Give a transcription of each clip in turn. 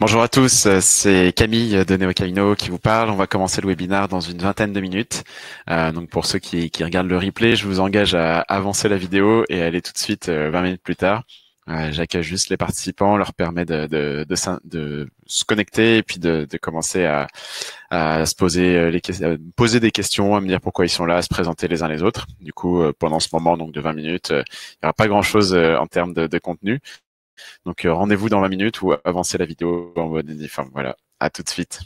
Bonjour à tous, euh, c'est Camille de NeoCamino qui vous parle. On va commencer le webinaire dans une vingtaine de minutes. Euh, donc pour ceux qui, regardent le replay, je vous engage à avancer la vidéo et à aller tout de suite 20 euh, minutes plus tard. Euh, J'accueille juste les participants, leur permet de, de, se connecter et puis de, commencer à, se poser, les, poser des questions, à me dire pourquoi ils sont là, à se présenter les uns les autres. Du coup, pendant ce moment donc de 20 minutes, il n'y aura pas grand-chose en termes de, contenu. Donc euh, rendez-vous dans 20 minutes ou avancez la vidéo en mode. uniforme. voilà, à tout de suite.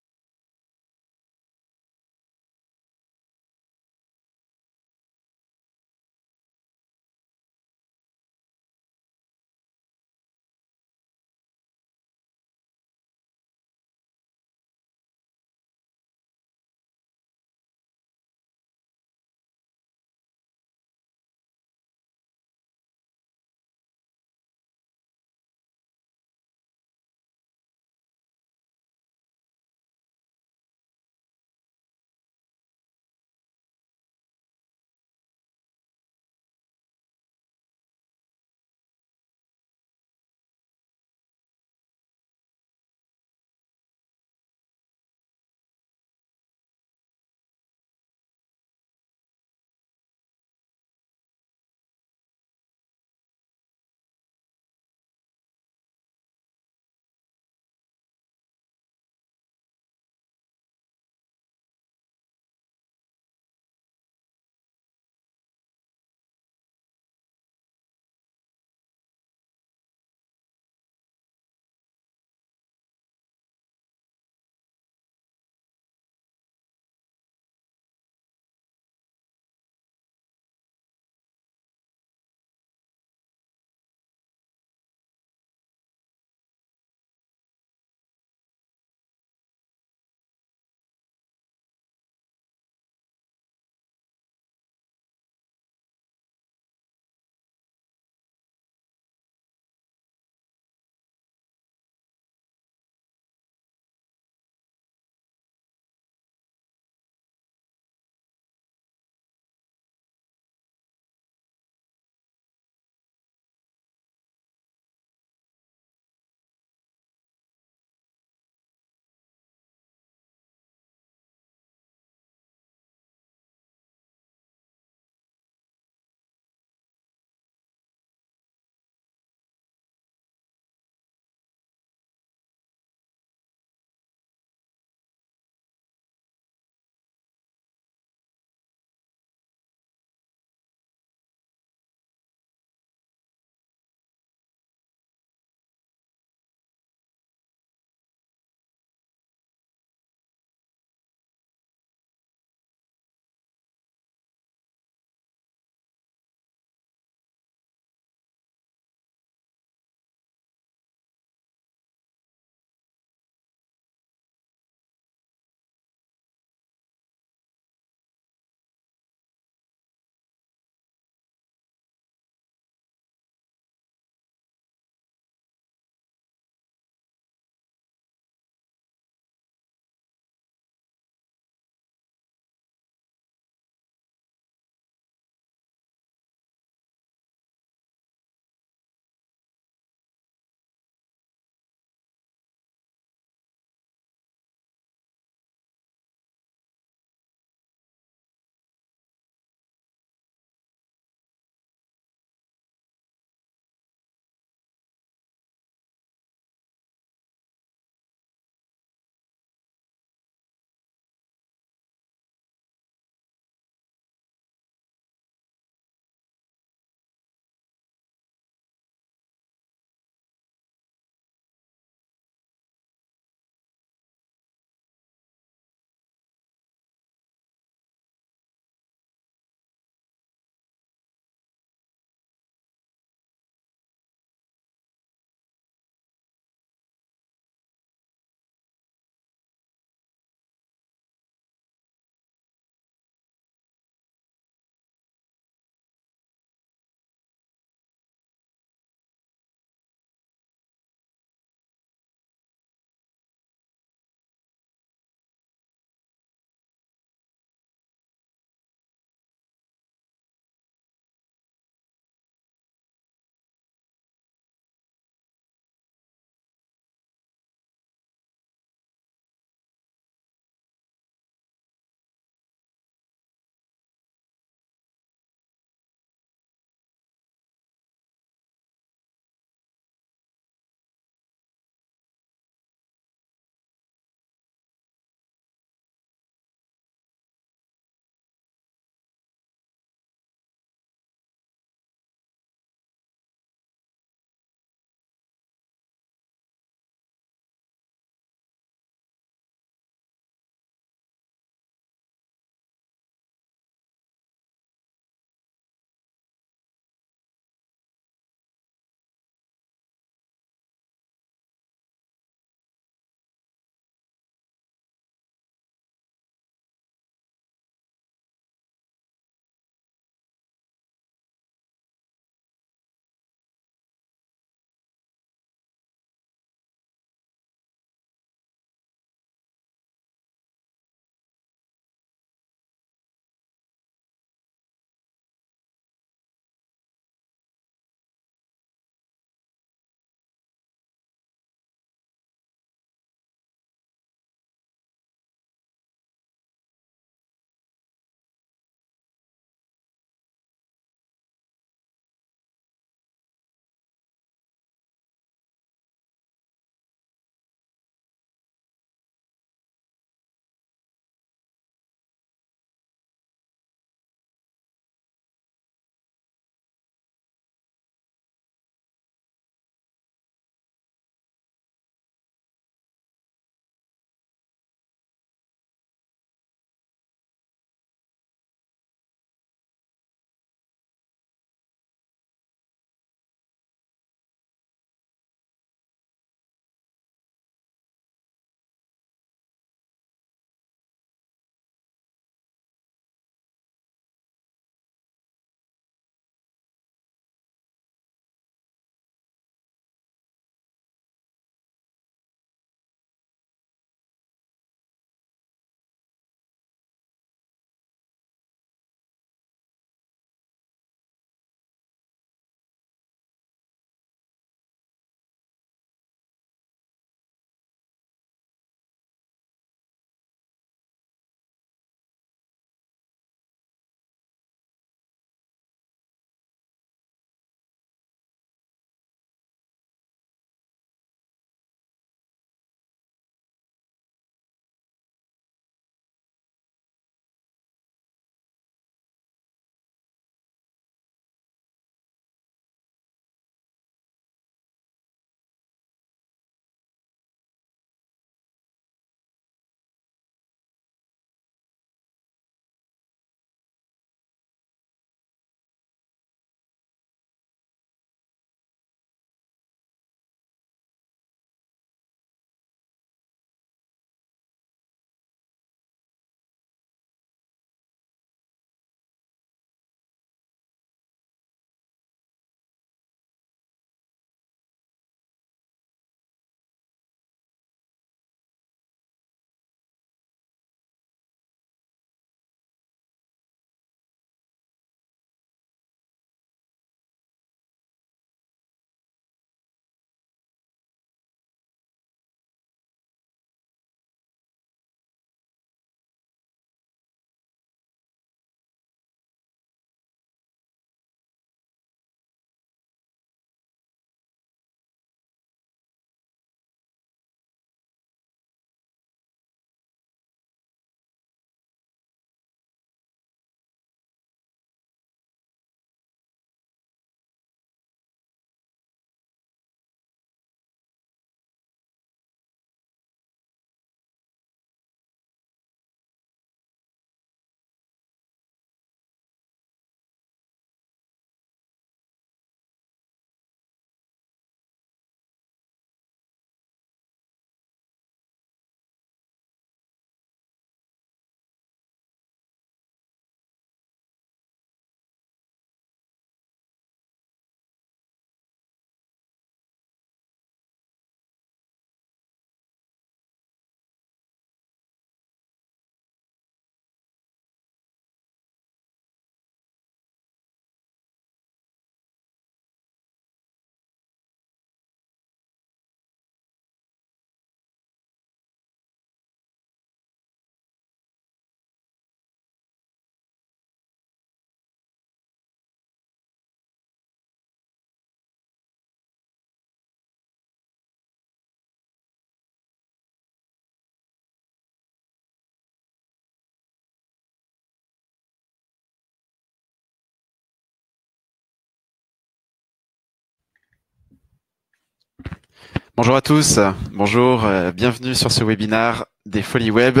Bonjour à tous, bonjour, euh, bienvenue sur ce webinaire des Folies Web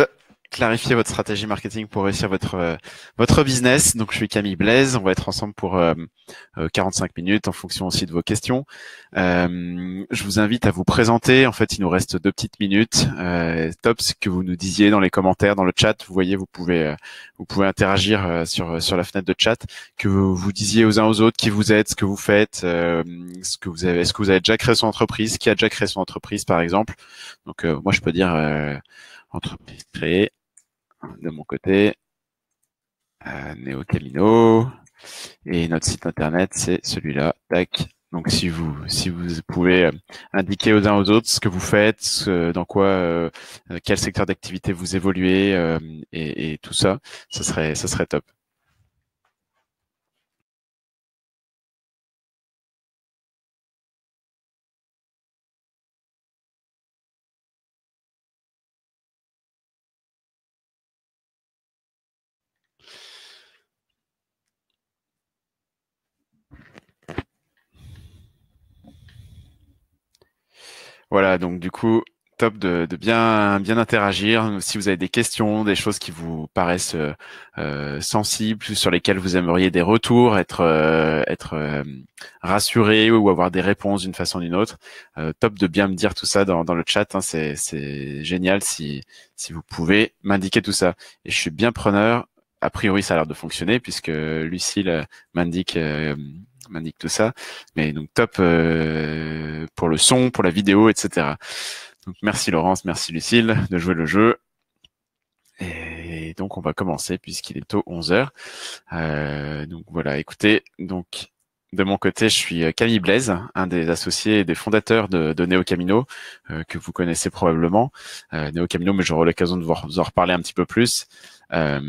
clarifier votre stratégie marketing pour réussir votre euh, votre business. Donc je suis Camille Blaise, on va être ensemble pour 45 euh, euh, minutes en fonction aussi de vos questions. je vous invite à vous présenter. En fait, il nous reste deux petites minutes. Euh, top ce que vous nous disiez dans les commentaires, dans le chat. Vous voyez, vous pouvez vous pouvez interagir sur sur la fenêtre de chat. Que vous, vous disiez aux uns aux autres qui vous êtes, ce que vous faites, ce que vous avez, est-ce que vous avez déjà créé son entreprise, qui a déjà créé son entreprise par exemple. Donc moi je peux dire entreprise créée. De mon côté, euh, Camino. Et notre site internet, c'est celui-là. Tac. Donc si vous si vous pouvez euh, indiquer aux uns aux autres ce que vous faites, dans quoi, euh, euh, quel secteur d'activité vous évoluez et, et, tout ça, ça serait ça serait top. Voilà, donc du coup, top de, de, bien, bien interagir. Si vous avez des questions, des choses qui vous paraissent euh, euh, sensibles, sur lesquelles vous aimeriez des retours, être, euh, être rassuré ou avoir des réponses d'une façon ou d'une autre, top de bien me dire tout ça dans, le chat. Hein. C'est génial si, si vous pouvez m'indiquer tout ça. Et je suis bien preneur. A priori, ça a l'air de fonctionner puisque Lucille m'indique m'indique tout ça. Mais donc top euh, pour le son, pour la vidéo, etc. Donc merci Laurence, merci Lucille de jouer le jeu. Et donc on va commencer puisqu'il est tôt 11h. Euh, donc voilà, écoutez, donc de mon côté, je suis euh, Camille Blaise, un des associés et des fondateurs de, de Neo Camino, que vous connaissez probablement. Euh, Neo Camino, mais j'aurai l'occasion de vous en reparler un petit peu plus. Euh,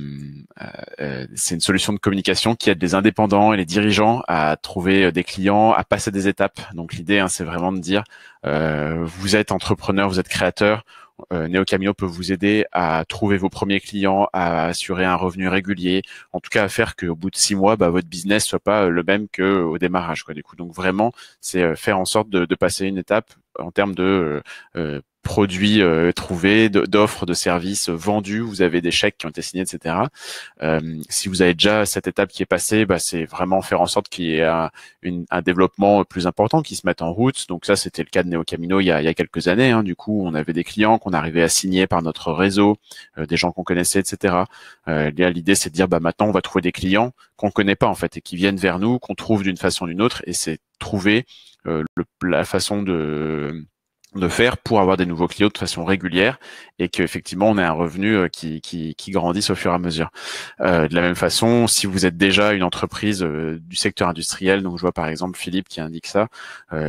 euh, euh, c'est une solution de communication qui aide les indépendants et les dirigeants à trouver des clients, à passer des étapes. Donc l'idée, hein, c'est vraiment de dire, vous êtes entrepreneur, vous êtes créateur, euh, NeoCameo peut vous aider à trouver vos premiers clients, à assurer un revenu régulier, en tout cas à faire qu'au bout de six mois, bah, votre business soit pas le même que au démarrage. du coup, donc vraiment, c'est faire en sorte de, passer une étape en termes de produits euh, trouvés, d'offres de services vendus, vous avez des chèques qui ont été signés, etc. Euh, si vous avez déjà cette étape qui est passée, bah, c'est vraiment faire en sorte qu'il y ait un, développement plus important qui se mette en route. Donc ça, c'était le cas de Neo Camino il y a, quelques années. Hein. Du coup, on avait des clients qu'on arrivait à signer par notre réseau, euh, des gens qu'on connaissait, etc. l'idée, c'est de dire, bah, maintenant, on va trouver des clients qu'on connaît pas en fait et qui viennent vers nous, qu'on trouve d'une façon ou d'une autre, et c'est trouver la façon de de faire pour avoir des nouveaux clients de façon régulière et qu'effectivement on ait un revenu euh, qui, qui, qui grandisse au fur et à mesure. Euh, de la même façon, si vous êtes déjà une entreprise euh, du secteur industriel, donc je vois par exemple Philippe qui indique ça,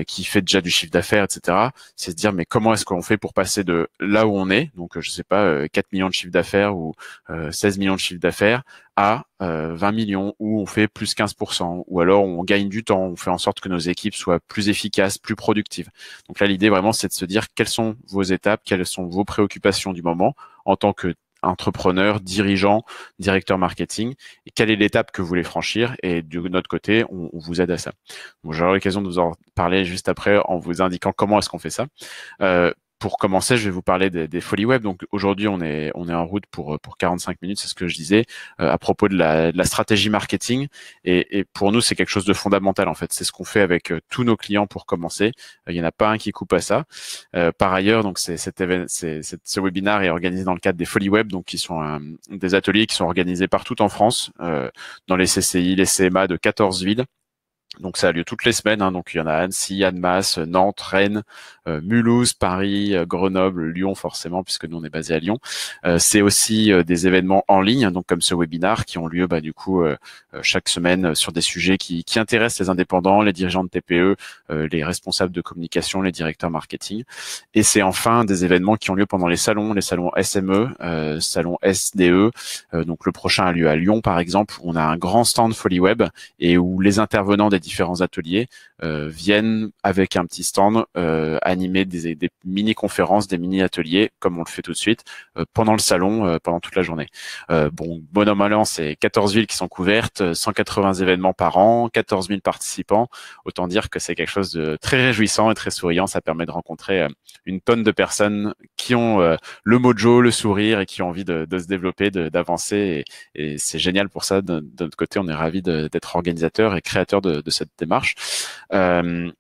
qui fait déjà du chiffre d'affaires, etc., c'est se dire mais comment est-ce qu'on fait pour passer de là où on est, donc je sais pas, 4 millions de chiffre d'affaires ou 16 millions de chiffre d'affaires, à 20 euh, millions où on fait plus 15% ou alors on gagne du temps, on fait en sorte que nos équipes soient plus efficaces, plus productives. Donc là, l'idée vraiment, c'est de se dire quelles sont vos étapes, quelles sont vos préoccupations du moment en tant que entrepreneur, dirigeant, directeur marketing, et quelle est l'étape que vous voulez franchir. Et de notre côté, on, vous aide à ça. Bon, J'aurai l'occasion de vous en parler juste après en vous indiquant comment est-ce qu'on fait ça. Euh, pour commencer, je vais vous parler des, des folies web. Donc aujourd'hui, on est on est en route pour euh, pour 45 minutes, c'est ce que je disais euh, à propos de la, stratégie marketing. Et, pour nous, c'est quelque chose de fondamental en fait. C'est ce qu'on fait avec euh, tous nos clients pour commencer. Il n'y en a pas un qui coupe à ça. par ailleurs, donc c'est cet ce webinaire est organisé dans le cadre des folies web, donc qui sont des ateliers qui sont organisés partout en France, dans les CCI, les CMA de 14 villes donc ça a lieu toutes les semaines. Hein. donc il y en a Annecy, Annemasse, Nantes, Rennes, euh, Mulhouse, Paris, euh, Grenoble, Lyon forcément puisque nous on est basé à Lyon. Euh, c'est aussi des événements en ligne, hein, donc comme ce webinar qui ont lieu bah, du coup chaque semaine sur des sujets qui, qui, intéressent les indépendants, les dirigeants de TPE, les responsables de communication, les directeurs marketing. Et c'est enfin des événements qui ont lieu pendant les salons, les salons SME, salons SDE. donc le prochain a lieu à Lyon par exemple. Où on a un grand stand Folie Web et où les intervenants des différents ateliers euh, viennent avec un petit stand euh, animer des, mini-conférences, des mini-ateliers, comme on le fait tout de suite, euh, pendant le salon, pendant toute la journée. bon, bonhomme à c'est 14 villes qui sont couvertes, 180 événements par an, 14 000 participants. Autant dire que c'est quelque chose de très réjouissant et très souriant. Ça permet de rencontrer une tonne de personnes qui ont le mojo, le sourire et qui ont envie de, se développer, d'avancer. Et, c'est génial pour ça. De, notre côté, on est ravi d'être organisateur et créateur de, ce cette démarche. Euh,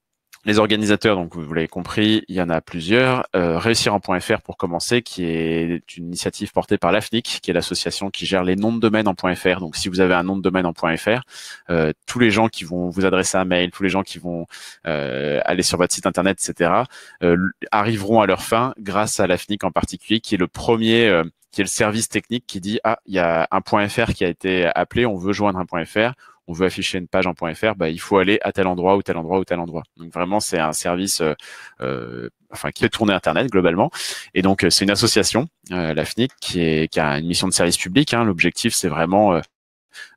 les organisateurs, donc vous l'avez compris, il y en a plusieurs. Euh, réussir fr pour commencer, qui est une initiative portée par l'AFNIC, qui est l'association qui gère les noms de domaine en .fr. Donc si vous avez un nom de domaine en .fr, euh, tous les gens qui vont vous adresser un mail, tous les gens qui vont euh, aller sur votre site internet, etc., arriveront à leur fin grâce à l'AFNIC en particulier, qui est le premier qui est le service technique qui dit ah il y a un fr qui a été appelé on veut joindre un fr on veut afficher une page en .fr, bah, il faut aller à tel endroit ou tel endroit ou tel endroit. Donc vraiment, c'est un service euh, euh, enfin qui fait tourner Internet globalement. Et donc, euh, c'est une association, la FNIC, qui, est, a une mission de service public. Hein. L'objectif, c'est vraiment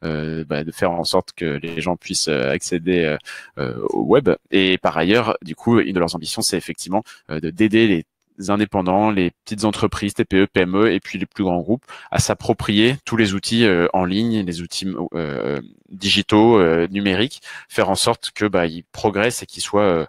bah, de faire en sorte que les gens puissent accéder au web. Et par ailleurs, du coup, une de leurs ambitions, c'est effectivement de d'aider les indépendants, les petites entreprises, TPE, PME et puis les plus grands groupes à s'approprier tous les outils euh, en ligne, les outils euh, digitaux, euh, numériques, faire en sorte que bah, ils progressent et qu'ils soient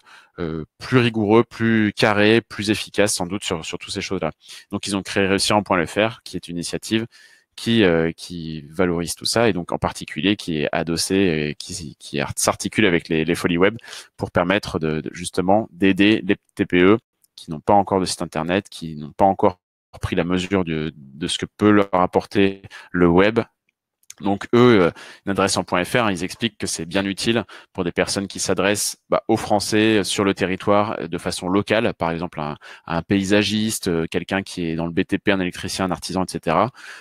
plus rigoureux, plus carrés, plus efficaces sans doute sur, sur toutes ces choses-là. Donc ils ont créé Réussir en point le faire, qui est une initiative qui, qui valorise tout ça et donc en particulier qui est adossé, qui, qui s'articule avec les, les folies web pour permettre de justement d'aider les TPE qui n'ont pas encore de site internet, qui n'ont pas encore pris la mesure de, ce que peut leur apporter le web donc eux, euh, une adresse en .fr, ils expliquent que c'est bien utile pour des personnes qui s'adressent bah, aux Français euh, sur le territoire euh, de façon locale, par exemple un, paysagiste, quelqu'un qui est dans le BTP, un électricien, un artisan, etc.,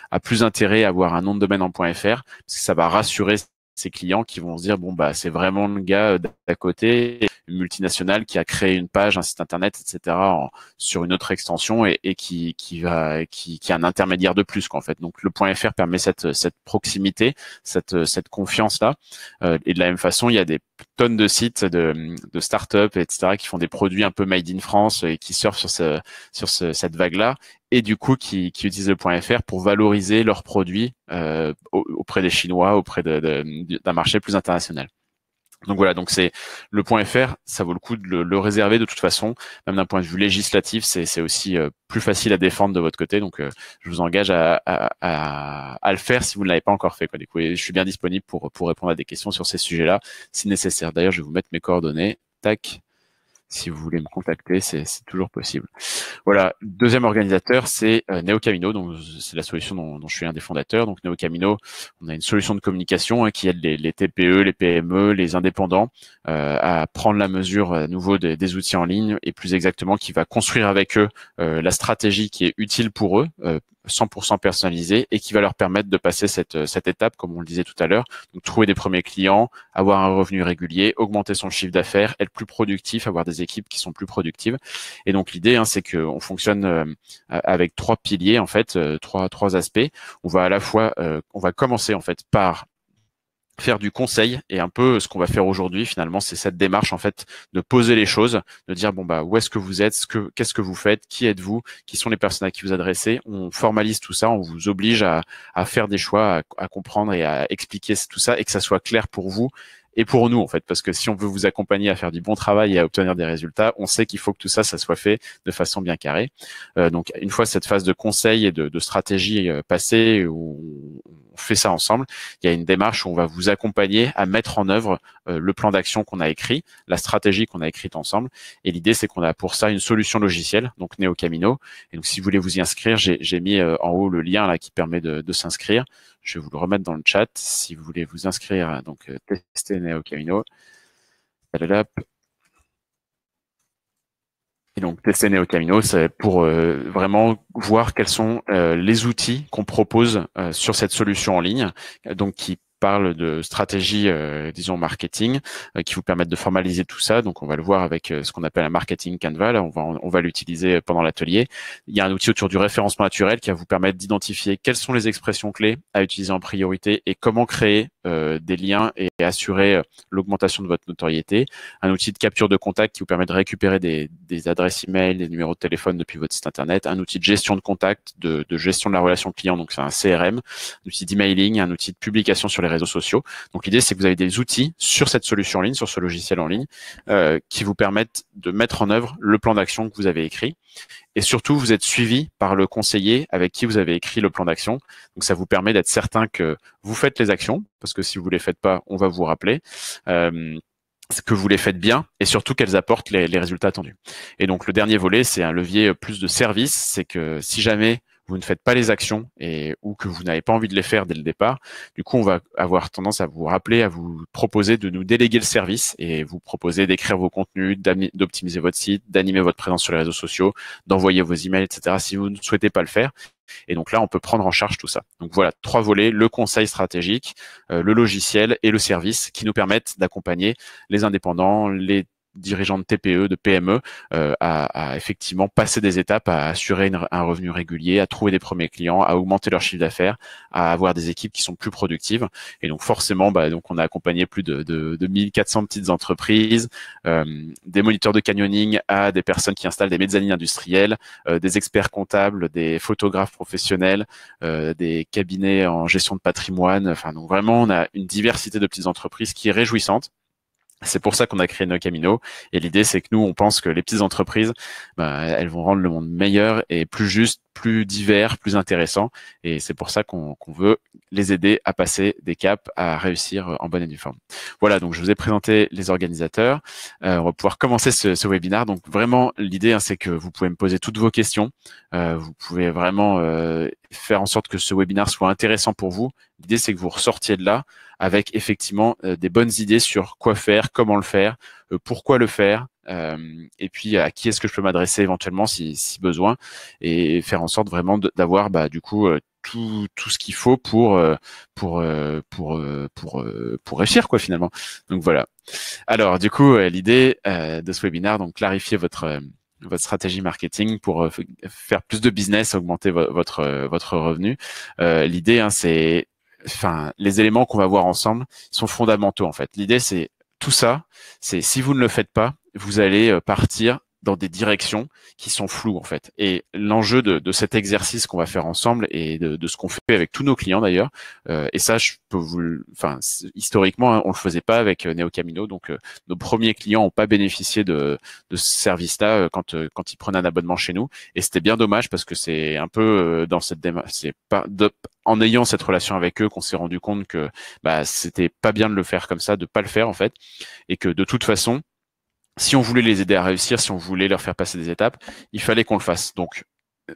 a plus intérêt à avoir un nom de domaine en .fr, parce que ça va rassurer ces clients qui vont se dire bon bah c'est vraiment le gars euh, d'à côté une qui a créé une page un site internet etc sur une autre extension et, qui qui va qui, a un intermédiaire de plus qu'en fait donc le point fr permet cette cette proximité cette cette confiance là euh, et de la même façon il y a des tonnes de sites de, de startups, etc., qui font des produits un peu made in France et qui surfent sur, ce, sur cette vague-là, et du coup qui, utilisent le point .fr pour valoriser leurs produits euh, auprès des Chinois, auprès d'un marché plus international. Donc voilà, donc c'est le point FR, ça vaut le coup de le, réserver de toute façon, même d'un point de vue législatif, c'est aussi euh, plus facile à défendre de votre côté. Donc euh, je vous engage à, à, le faire si vous ne l'avez pas encore fait. Du coup, je suis bien disponible pour, pour répondre à des questions sur ces sujets-là, si nécessaire. D'ailleurs, je vais vous mettre mes coordonnées. Tac si vous voulez me contacter, c'est toujours possible. Voilà, deuxième organisateur, c'est euh, Neo Camino, donc c'est la solution dont, je suis un des fondateurs. Donc Neo Camino, on a une solution de communication hein, qui aide les, TPE, les PME, e, les indépendants euh, à prendre la mesure à euh, nouveau des, outils en ligne et plus exactement qui va construire avec eux la stratégie qui est utile pour eux. 100% personnalisé et qui va leur permettre de passer cette, euh, étape, comme on le disait tout à l'heure, trouver des premiers clients, avoir un revenu régulier, augmenter son chiffre d'affaires, être plus productif, avoir des équipes qui sont plus productives. Et donc l'idée, hein, c'est qu'on fonctionne euh, avec trois piliers en fait, euh, trois trois aspects. On va à la fois, on va commencer en fait par faire du conseil et un peu ce qu'on va faire aujourd'hui finalement c'est cette démarche en fait de poser les choses de dire bon bah où est-ce que vous êtes ce que qu'est-ce que vous faites qui êtes-vous qui sont les personnes à qui vous adressez on formalise tout ça on vous oblige à, à faire des choix à, comprendre et à expliquer tout ça et que ça soit clair pour vous et pour nous en fait parce que si on veut vous accompagner à faire du bon travail et à obtenir des résultats on sait qu'il faut que tout ça ça soit fait de façon bien carrée euh, donc une fois cette phase de conseil et de, de stratégie euh, passée où fait ça ensemble. Il y a une démarche où on va vous accompagner à mettre en œuvre euh, le plan d'action qu'on a écrit, la stratégie qu'on a écrite ensemble. Et l'idée, c'est qu'on a pour ça une solution logicielle, donc Neo Camino. Et donc, si vous voulez vous y inscrire, j'ai mis euh, en haut le lien là qui permet de, s'inscrire. Je vais vous le remettre dans le chat si vous voulez vous inscrire. Donc, euh, tester Neo Camino. Et donc tester Neo Camino, c'est euh, pour euh, vraiment voir quels sont euh, les outils qu'on propose sur cette solution en ligne, donc qui parle de stratégie, euh, disons, marketing, euh, qui vous permettent de formaliser tout ça. Donc, on va le voir avec euh, ce qu'on appelle un marketing Canva. on va, l'utiliser pendant l'atelier. Il y a un outil autour du référencement naturel qui va vous permettre d'identifier quelles sont les expressions clés à utiliser en priorité et comment créer des liens et assurer l'augmentation de votre notoriété. Un outil de capture de contact qui vous permet de récupérer des, des adresses email, des numéros de téléphone depuis votre site internet. Un outil de gestion de contact, de, de gestion de la relation client, donc c'est un CRM. Un outil d'emailing, un outil de publication sur les réseaux sociaux. Donc l'idée, c'est que vous avez des outils sur cette solution en ligne, sur ce logiciel en ligne, euh, qui vous permettent de mettre en œuvre le plan d'action que vous avez écrit. Et surtout, vous êtes suivi par le conseiller avec qui vous avez écrit le plan d'action. Donc ça vous permet d'être certain que vous faites les actions, parce que si vous ne les faites pas, on va vous rappeler. Euh, que vous les faites bien et surtout qu'elles apportent les, les, résultats attendus. Et donc le dernier volet, c'est un levier plus de service, c'est que si jamais vous ne faites pas les actions et ou que vous n'avez pas envie de les faire dès le départ, du coup, on va avoir tendance à vous rappeler, à vous proposer de nous déléguer le service et vous proposer d'écrire vos contenus, d'optimiser votre site, d'animer votre présence sur les réseaux sociaux, d'envoyer vos emails, etc. Si vous ne souhaitez pas le faire. Et donc là, on peut prendre en charge tout ça. Donc voilà, trois volets, le conseil stratégique, euh, le logiciel et le service qui nous permettent d'accompagner les indépendants, les dirigeants e, de TPE, de PME, euh, à, effectivement passer des étapes, à assurer un revenu régulier, à trouver des premiers clients, à augmenter leur chiffre d'affaires, à avoir des équipes qui sont plus productives. Et donc forcément, bah, donc on a accompagné plus de, de, de 1400 petites entreprises, euh, des moniteurs de canyoning à des personnes qui installent des mezzanines industrielles, euh, des experts comptables, des photographes professionnels, euh, des cabinets en gestion de patrimoine. Enfin, donc vraiment, on a une diversité de petites entreprises qui est réjouissante c'est pour ça qu'on a créé nos Camino. Et l'idée, c'est que nous, on pense que les petites entreprises, bah, elles vont rendre le monde meilleur et plus juste plus divers, plus intéressants. Et c'est pour ça qu'on veut les aider à passer des caps, à réussir euh, en bonne et due forme. Voilà, donc je vous ai présenté les organisateurs. Euh, on va pouvoir commencer ce, ce webinaire. Donc vraiment, l'idée, hein, c'est que vous pouvez me poser toutes vos questions. Euh, vous pouvez vraiment faire en sorte que ce webinaire soit intéressant pour vous. L'idée, c'est que vous ressortiez de là avec effectivement des bonnes idées sur quoi faire, comment le faire, pourquoi le faire, et puis à qui est-ce que je peux m'adresser éventuellement si, si, besoin et faire en sorte vraiment d'avoir bah, du coup tout, tout ce qu'il faut pour pour pour pour pour, réussir quoi finalement. Donc voilà. Alors du coup l'idée de ce webinaire donc clarifier votre votre stratégie marketing pour faire plus de business, augmenter votre votre revenu. L'idée, hein, c'est, enfin, les éléments qu'on va voir ensemble sont fondamentaux en fait. L'idée, c'est tout ça. C'est si vous ne le faites pas, vous allez euh, partir dans des directions qui sont floues en fait. Et l'enjeu de, cet exercice qu'on va faire ensemble et de, ce qu'on fait avec tous nos clients d'ailleurs, euh, et ça je peux vous, enfin historiquement hein, on le faisait pas avec euh, Neo Camino, donc nos premiers clients ont pas bénéficié de, de ce service-là quand quand ils prenaient un abonnement chez nous, et c'était bien dommage parce que c'est un peu dans cette démarche, c'est pas en ayant cette relation avec eux qu'on s'est rendu compte que bah, c'était pas bien de le faire comme ça, de pas le faire en fait, et que de toute façon si on voulait les aider à réussir, si on voulait leur faire passer des étapes, il fallait qu'on le fasse. Donc,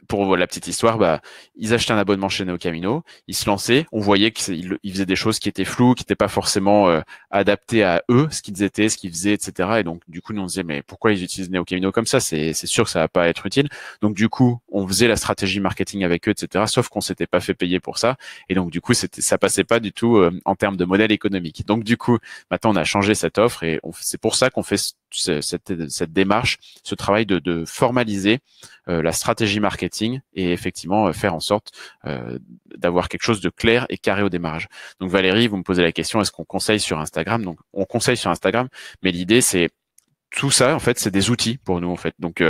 pour la petite histoire, bah, ils achetaient un abonnement chez Neo Camino, ils se lançaient, on voyait qu'ils faisaient des choses qui étaient floues, qui n'étaient pas forcément euh, adaptées à eux, ce qu'ils étaient, ce qu'ils faisaient, etc. Et donc, du coup, nous, on disait, mais pourquoi ils utilisent Neo Camino comme ça C'est sûr que ça va pas être utile. Donc, du coup, on faisait la stratégie marketing avec eux, etc. Sauf qu'on s'était pas fait payer pour ça. Et donc, du coup, ça passait pas du tout euh, en termes de modèle économique. Donc, du coup, maintenant, on a changé cette offre et c'est pour ça qu'on fait cette, démarche, ce travail de, formaliser euh, la stratégie marketing et effectivement euh, faire en sorte euh, d'avoir quelque chose de clair et carré au démarrage. Donc Valérie, vous me posez la question, est-ce qu'on conseille sur Instagram Donc on conseille sur Instagram, mais l'idée c'est tout ça, en fait, c'est des outils pour nous, en fait. Donc,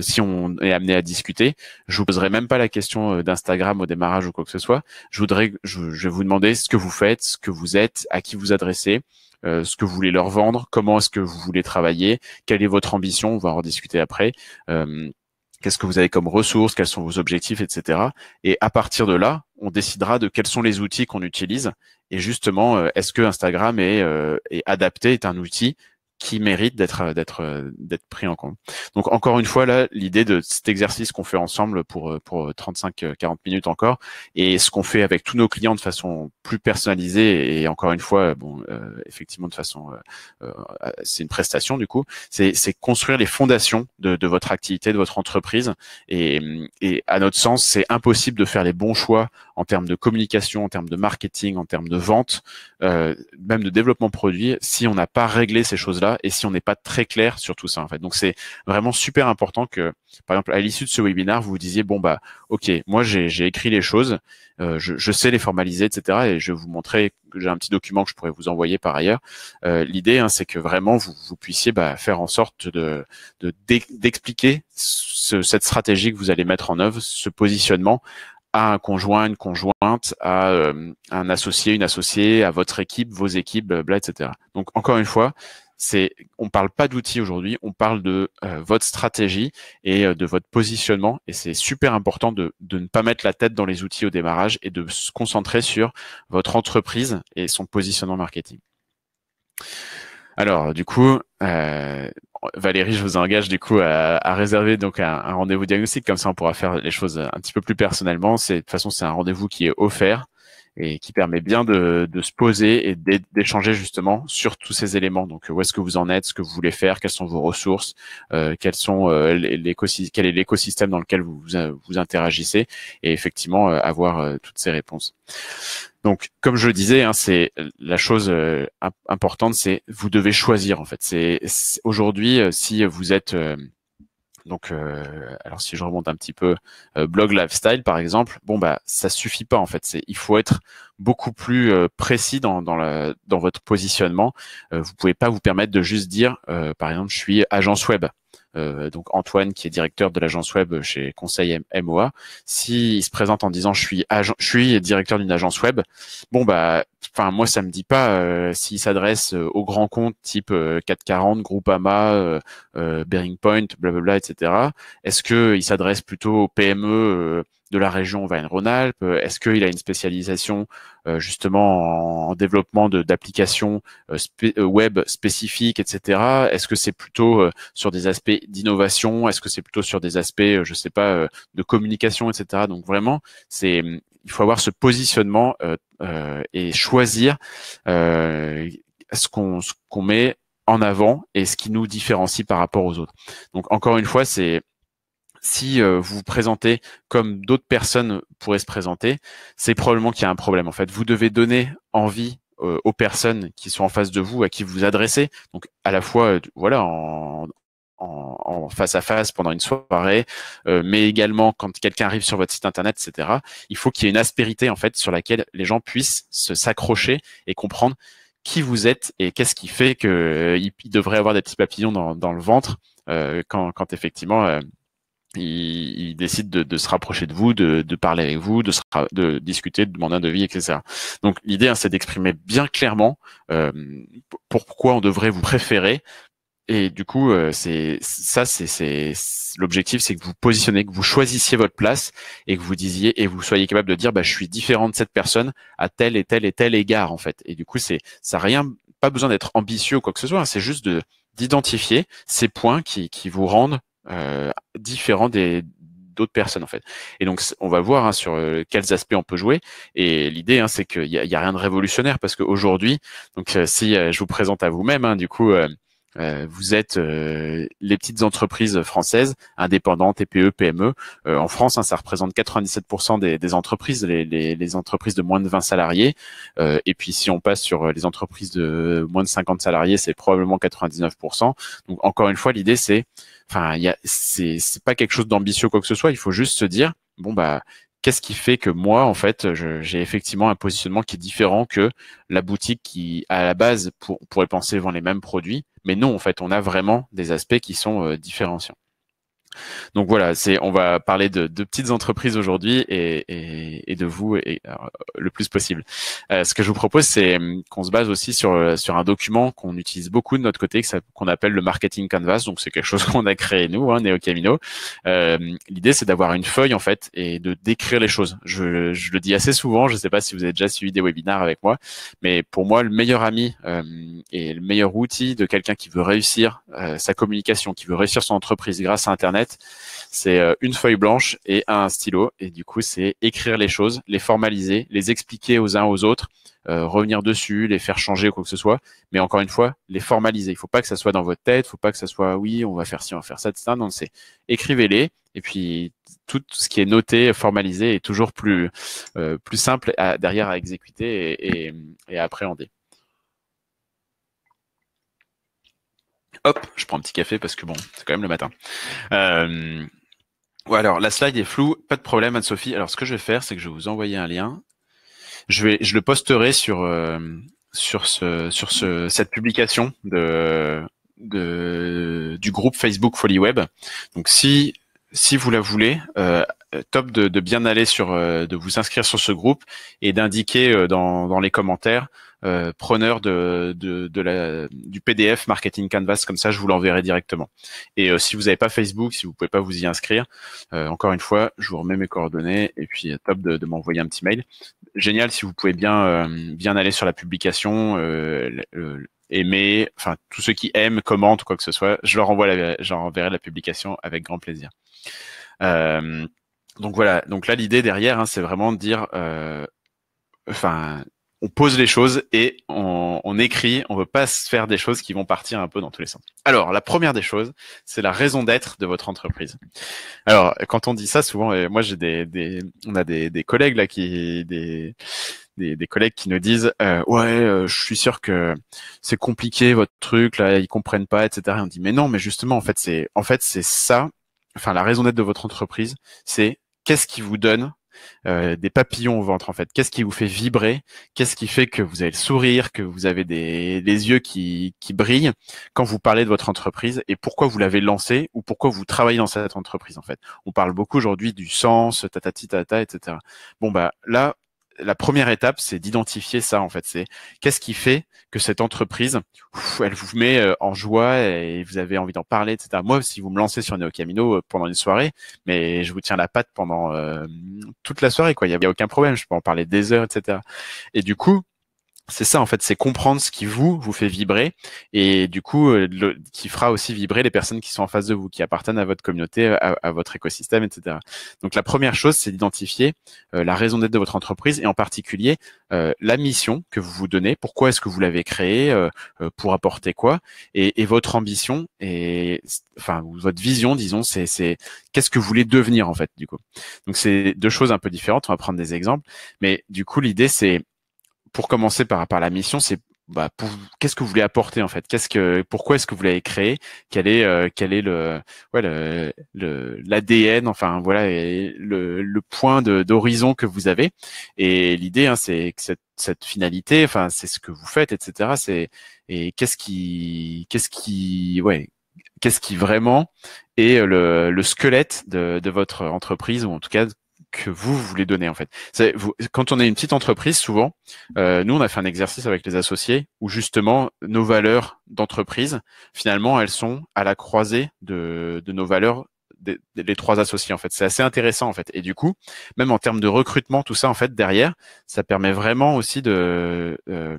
si on est amené à discuter, je vous poserai même pas la question d'Instagram au démarrage ou quoi que ce soit. Je voudrais, je vais vous demander ce que vous faites, ce que vous êtes, à qui vous adressez, euh, ce que vous voulez leur vendre, comment est-ce que vous voulez travailler, quelle est votre ambition, on va en discuter après. Euh, qu'est-ce que vous avez comme ressources, quels sont vos objectifs, etc. Et à partir de là, on décidera de quels sont les outils qu'on utilise. Et justement, euh, est-ce que Instagram est, est adapté, est un outil qui mérite d'être euh, d'être euh, d'être pris en compte. Donc encore une fois là, l'idée de cet exercice qu'on fait ensemble pour euh, pour 35-40 minutes encore et ce qu'on fait avec tous nos clients de façon plus personnalisée et encore une fois bon effectivement de façon c'est une prestation du coup, c'est c'est construire les fondations de, de votre activité, de votre entreprise et et à notre sens, c'est impossible de faire les bons choix en termes de communication, en termes de marketing, en termes de vente, même de développement produit si on n'a pas réglé ces choses là et si on n'est pas très clair sur tout ça en fait. Donc c'est vraiment super important que, par exemple, à l'issue de ce webinaire, vous vous disiez bon bah ok, moi j'ai écrit les choses, euh, je, sais les formaliser, etc. Et je vais vous montrer que j'ai un petit document que je pourrais vous envoyer par ailleurs. Euh, l'idée, hein, c'est que vraiment vous, puissiez bah, faire en sorte de d'expliquer cette stratégie que vous allez mettre en œuvre, ce positionnement à un conjoint, une conjointe, à euh, un associé, une associée, à votre équipe, vos équipes, etc. Donc encore une fois, c'est on parle pas d'outils aujourd'hui, on parle de euh, votre stratégie et euh, de votre positionnement. Et c'est super important de, ne pas mettre la tête dans les outils au démarrage et de se concentrer sur votre entreprise et son positionnement marketing. Alors, du coup, euh, Valérie, je vous engage du coup à, réserver donc un, rendez-vous diagnostic, comme ça on pourra faire les choses un petit peu plus personnellement. C'est de toute façon c'est un rendez-vous qui est offert et qui permet bien de, se poser et d'échanger justement sur tous ces éléments. Donc, euh, où est-ce que vous en êtes, ce que vous voulez faire, quelles sont vos ressources, euh, sont euh, quel est l'écosystème dans lequel vous, vous interagissez, et effectivement euh, avoir toutes ces réponses. Donc, comme je le disais, hein, c'est la chose importante, c'est vous devez choisir en fait. C'est aujourd'hui si vous êtes donc, euh, alors si je remonte un petit peu, euh, blog lifestyle par exemple, bon bah ça suffit pas en fait. C'est il faut être beaucoup plus euh, précis dans dans votre positionnement. vous pouvez pas vous permettre de juste dire, par exemple, je suis agence web. Euh, donc Antoine qui est directeur de l'agence web chez Conseil MOA, s'il se présente en disant je suis je suis directeur d'une agence web, bon bah, enfin moi ça me dit pas euh, s'il s'adresse euh, aux grands comptes type 440, Groupama, Bearing Point, blablabla, etc. Est-ce que il s'adresse plutôt aux PME de la région Auvergne-Rhône-Alpes euh, Est-ce qu'il a une spécialisation euh, justement en, développement d'applications euh, web spécifiques, etc. Est-ce que c'est plutôt sur des aspects d'innovation Est-ce que c'est plutôt sur des aspects, je ne sais pas, de communication, etc. Donc vraiment, c'est hum, il faut avoir ce positionnement et choisir ce qu'on qu'on met en avant et ce qui nous différencie par rapport aux autres. Donc encore une fois, c'est si euh, vous vous présentez comme d'autres personnes pourraient se présenter, c'est probablement qu'il y a un problème. En fait, vous devez donner envie euh, aux personnes qui sont en face de vous, à qui vous vous adressez. Donc, à la fois, euh, voilà, en, face à face pendant une soirée, mais également quand quelqu'un arrive sur votre site internet, etc. Il faut qu'il y ait une aspérité en fait sur laquelle les gens puissent se s'accrocher et comprendre qui vous êtes et qu'est-ce qui fait que devraient avoir des petits papillons dans, le ventre quand, quand, effectivement il décide de, se rapprocher de vous, de, parler avec vous, de, de discuter, de demander un devis, etc. Donc l'idée, hein, c'est d'exprimer bien clairement euh, pourquoi on devrait vous préférer. Et du coup, euh, c'est ça, c'est l'objectif, c'est que vous positionnez, que vous choisissiez votre place et que vous disiez et vous soyez capable de dire, bah, je suis différent de cette personne à tel et tel et tel égard en fait. Et du coup, c'est ça rien, pas besoin d'être ambitieux ou quoi que ce soit. Hein, c'est juste de d'identifier ces points qui vous rendent euh, différent des d'autres personnes en fait. Et donc on va voir hein, sur euh, quels aspects on peut jouer. Et l'idée hein, c'est qu'il n'y a, y a, rien de révolutionnaire parce qu'aujourd'hui, donc euh, si euh, je vous présente à vous-même, hein, du coup vous êtes les petites entreprises françaises indépendantes, TPE, PME. en France, hein, ça représente 97% des, des entreprises, les, les, les, entreprises de moins de 20 salariés. et puis si on passe sur les entreprises de moins de 50 salariés, c'est probablement 99%. Donc encore une fois, l'idée c'est Enfin, c'est pas quelque chose d'ambitieux quoi que ce soit. Il faut juste se dire, bon bah, qu'est-ce qui fait que moi, en fait, j'ai effectivement un positionnement qui est différent que la boutique qui, à la base, pour, pourrait penser vendre les mêmes produits, mais non, en fait, on a vraiment des aspects qui sont euh, différenciants. Donc voilà, c'est on va parler de, de petites entreprises aujourd'hui et, de vous et, le plus possible. Euh, ce que je vous propose, c'est hum, qu'on se base aussi sur euh, sur un document qu'on utilise beaucoup de notre côté, qu'on appelle le marketing canvas. Donc c'est quelque chose qu'on a créé nous, hein, Neo Camino. Euh, L'idée, c'est d'avoir une feuille en fait et de décrire les choses. Je, le dis assez souvent. Je ne sais pas si vous avez déjà suivi des webinaires avec moi, mais pour moi, le meilleur ami hum, et le meilleur outil de quelqu'un qui veut réussir euh, sa communication, qui veut réussir son entreprise grâce à Internet c'est euh, une feuille blanche et un stylo. Et du coup, c'est écrire les choses, les formaliser, les expliquer aux uns aux autres, euh, revenir dessus, les faire changer ou quoi que ce soit. Mais encore une fois, les formaliser. Il faut pas que ça soit dans votre tête. Il faut pas que ça soit oui, on va faire ci, on va faire ça, etc. Non, c'est écrivez-les. Et puis tout ce qui est noté, formalisé est toujours plus euh, plus simple à, derrière à exécuter et à appréhender. Hop, je prends un petit café parce que bon, c'est quand même le matin. Euh, ou alors, la slide est floue, pas de problème, Anne-Sophie. Alors, ce que je vais faire, c'est que je vais vous envoyer un lien. Je vais, je le posterai sur euh, sur ce sur ce cette publication de de du groupe Facebook Folie Web. Donc, si si vous la voulez, euh, top de, de, bien aller sur, euh, de vous inscrire sur ce groupe et d'indiquer euh, dans, dans les commentaires euh, preneur de, la, du PDF Marketing Canvas, comme ça je vous l'enverrai directement. Et euh, si vous n'avez pas Facebook, si vous ne pouvez pas vous y inscrire, euh, encore une fois, je vous remets mes coordonnées et puis top de, m'envoyer un petit mail. Génial si vous pouvez bien, bien aller sur la publication, aimer, enfin tous ceux qui aiment, commentent, quoi que ce soit, je leur envoie la, enverrai la publication avec grand plaisir. donc voilà, donc là l'idée derrière, hein, c'est vraiment de dire enfin on pose les choses et on, écrit. On veut pas se faire des choses qui vont partir un peu dans tous les sens. Alors, la première des choses, c'est la raison d'être de votre entreprise. Alors, quand on dit ça, souvent, et moi, j'ai des, on a des, collègues là qui, des, des, collègues qui nous disent euh, ouais euh, je suis sûr que c'est compliqué votre truc là ils comprennent pas etc on dit mais non mais justement en fait c'est en fait c'est ça enfin la raison d'être de votre entreprise c'est qu'est-ce qui vous donne euh, des papillons au ventre en fait. Qu'est-ce qui vous fait vibrer Qu'est-ce qui fait que vous avez le sourire, que vous avez des yeux qui, qui brillent quand vous parlez de votre entreprise et pourquoi vous l'avez lancée ou pourquoi vous travaillez dans cette entreprise en fait. On parle beaucoup aujourd'hui du sens, tatati tata, etc. Bon bah là, la première étape, c'est d'identifier ça en fait. C'est qu'est-ce qui fait que cette entreprise, elle vous met euh, en joie et vous avez envie d'en parler, etc. Moi, si vous me lancez sur Neo Camino euh, pendant une soirée, mais je vous tiens la patte pendant euh, toute la soirée, quoi. Il n'y a, a, aucun problème. Je peux en parler des heures, etc. Et du coup, c'est ça en fait, c'est comprendre ce qui vous vous fait vibrer et du coup euh, qui fera aussi vibrer les personnes qui sont en face de vous, qui appartiennent à votre communauté, à, votre écosystème, etc. Donc la première chose, c'est d'identifier euh, la raison d'être de votre entreprise et en particulier euh, la mission que vous vous donnez. Pourquoi est-ce que vous l'avez créée Pour apporter quoi et, et, votre ambition et enfin votre vision, disons, c'est c'est qu'est-ce que vous voulez devenir en fait du coup. Donc c'est deux choses un peu différentes. On va prendre des exemples, mais du coup l'idée c'est pour commencer par, par la mission, c'est bah, qu'est-ce que vous voulez apporter en fait Qu'est-ce que, pourquoi est-ce que vous l'avez créé Quel est, euh, quel est le, ouais, le, l'ADN Enfin voilà, et le, point d'horizon que vous avez. Et l'idée, hein, c'est que cette, finalité, enfin, c'est ce que vous faites, etc. C'est et qu'est-ce qui, qu'est-ce qui, ouais, qu'est-ce qui vraiment est le, squelette de, de, votre entreprise ou en tout cas que vous voulez donner en fait. quand on est une petite entreprise, souvent, euh, nous on a fait un exercice avec les associés où justement nos valeurs d'entreprise, finalement, elles sont à la croisée de, nos valeurs des, les trois associés en fait. C'est assez intéressant en fait. Et du coup, même en termes de recrutement, tout ça en fait derrière, ça permet vraiment aussi de euh,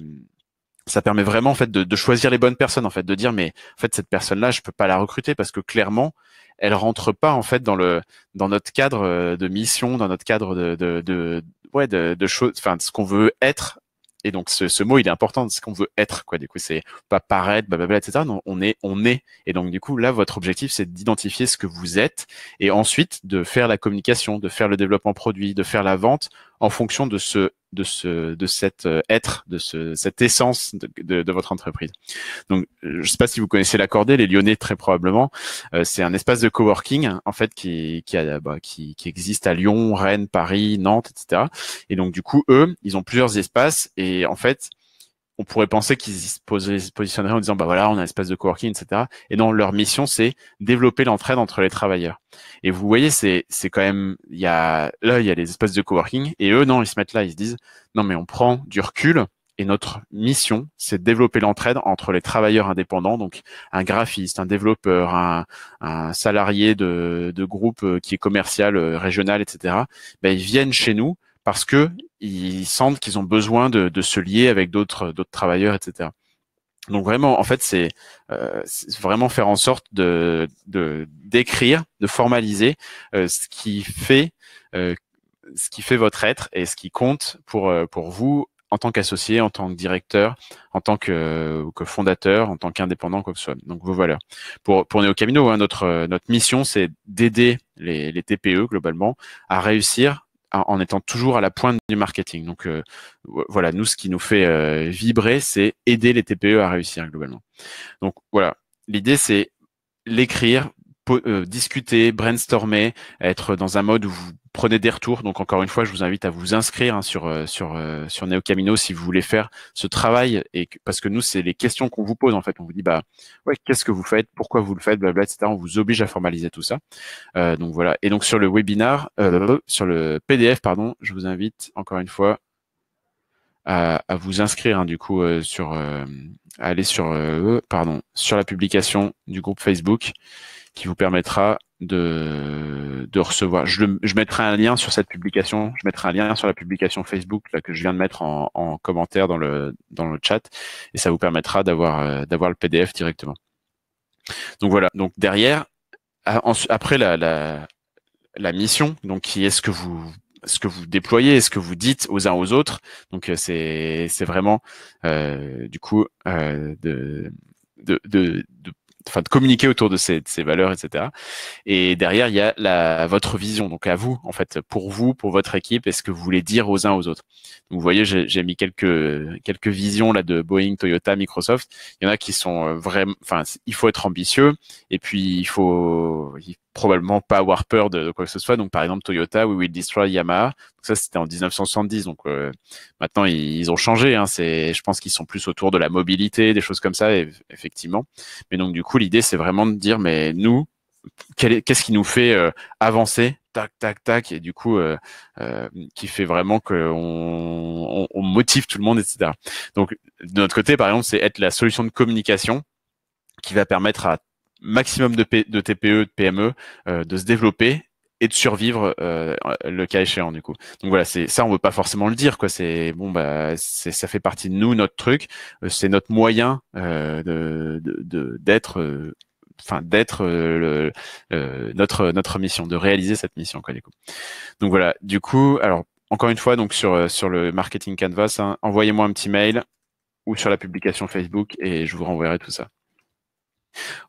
ça permet vraiment en fait de, choisir les bonnes personnes en fait de dire mais en fait cette personne là je peux pas la recruter parce que clairement elle rentre pas en fait dans le dans notre cadre euh, de mission dans notre cadre de de, ouais de, choses enfin ce qu'on veut être et donc ce, mot il est important de ce qu'on veut être quoi du coup c'est pas paraître blablabla etc non on est on est et donc du coup là votre objectif c'est d'identifier ce que vous êtes et ensuite de faire la communication de faire le développement produit de faire la vente en fonction de ce de ce de cet euh, être de cette essence de, votre entreprise. Donc euh, je ne sais pas si vous connaissez l'accordé, les Lyonnais très probablement. Euh, c'est un espace de coworking en fait qui a, bah, qui qui existe à Lyon, Rennes, Paris, Nantes, etc. Et donc du coup eux ils ont plusieurs espaces et en fait on pourrait penser qu'ils se, positionneraient en disant bah voilà on a un espace de coworking etc et non leur mission c'est développer l'entraide entre les travailleurs et vous voyez c'est c'est quand même il y a là il y a les espaces de coworking et eux non ils se mettent là ils se disent non mais on prend du recul et notre mission c'est de développer l'entraide entre les travailleurs indépendants donc un graphiste un développeur un, un salarié de, de groupe euh, qui est commercial euh, régional etc ben, ils viennent chez nous parce que ils sentent qu'ils ont besoin de, se lier avec d'autres d'autres travailleurs, etc. Donc vraiment, en fait, euh, c'est vraiment faire en sorte de d'écrire, de, formaliser euh, ce qui fait euh, ce qui fait votre être et ce qui compte pour pour vous en tant qu'associé, en tant que directeur, en tant que, que fondateur, en tant qu'indépendant, quoi que ce soit. Donc vos valeurs. Pour, pour Neo Camino, hein, notre, notre mission, c'est d'aider les, les, TPE globalement à réussir en étant toujours à la pointe du marketing. Donc euh, voilà, nous, ce qui nous fait euh, vibrer, c'est aider les TPE à réussir globalement. Donc voilà, l'idée, c'est l'écrire euh, discuter, brainstormer, être dans un mode où vous prenez des retours. Donc encore une fois, je vous invite à vous inscrire hein, sur euh, sur euh, sur Neo Camino si vous voulez faire ce travail et parce que nous c'est les questions qu'on vous pose en fait. On vous dit bah ouais qu'est-ce que vous faites, pourquoi vous le faites, blabla etc. On vous oblige à formaliser tout ça. donc voilà. Et donc sur le webinar, sur le PDF pardon, je vous invite encore une fois à, vous inscrire hein, du coup sur à aller sur pardon sur la publication du groupe Facebook qui vous permettra de, de recevoir. Je, mettrai un lien sur cette publication. Je mettrai un lien sur la publication Facebook là, que je viens de mettre en, commentaire dans le, dans le chat. Et ça vous permettra d'avoir euh, d'avoir le PDF directement. Donc voilà. Donc derrière, après la, la, mission, donc qui est ce que vous ce que vous déployez, ce que vous dites aux uns aux autres. Donc euh, c'est c'est vraiment euh, du coup de, de, de, de enfin de communiquer autour de ces, valeurs, etc. Et derrière, il y a la, votre vision, donc à vous, en fait, pour vous, pour votre équipe, est-ce que vous voulez dire aux uns aux autres. vous voyez, j'ai mis quelques quelques visions là de Boeing, Toyota, Microsoft. Il y en a qui sont euh, vraiment, enfin, il faut être ambitieux et puis il faut probablement pas avoir peur de, quoi que ce soit. Donc, par exemple, Toyota, We Will Destroy Yamaha. ça, c'était en 1970. Donc, euh, maintenant, ils, ont changé. Hein. C'est, je pense qu'ils sont plus autour de la mobilité, des choses comme ça, effectivement. Mais donc, du coup, l'idée, c'est vraiment de dire, mais nous, qu'est-ce qui nous fait euh, avancer tac, tac, tac, et du coup, euh, qui fait vraiment qu'on on, motive tout le monde, etc. Donc, de notre côté, par exemple, c'est être la solution de communication qui va permettre à maximum de, P, de TPE, de PME, euh, de se développer et de survivre euh, le cas échéant du coup. Donc voilà, c'est ça on veut pas forcément le dire quoi. C'est bon bah c'est ça fait partie de nous notre truc, euh, c'est notre moyen euh, de d'être euh, enfin d'être euh, notre notre mission, de réaliser cette mission quoi du coup. Donc voilà, du coup alors encore une fois donc sur sur le marketing canvas, hein, envoyez-moi un petit mail ou sur la publication Facebook et je vous renverrai tout ça.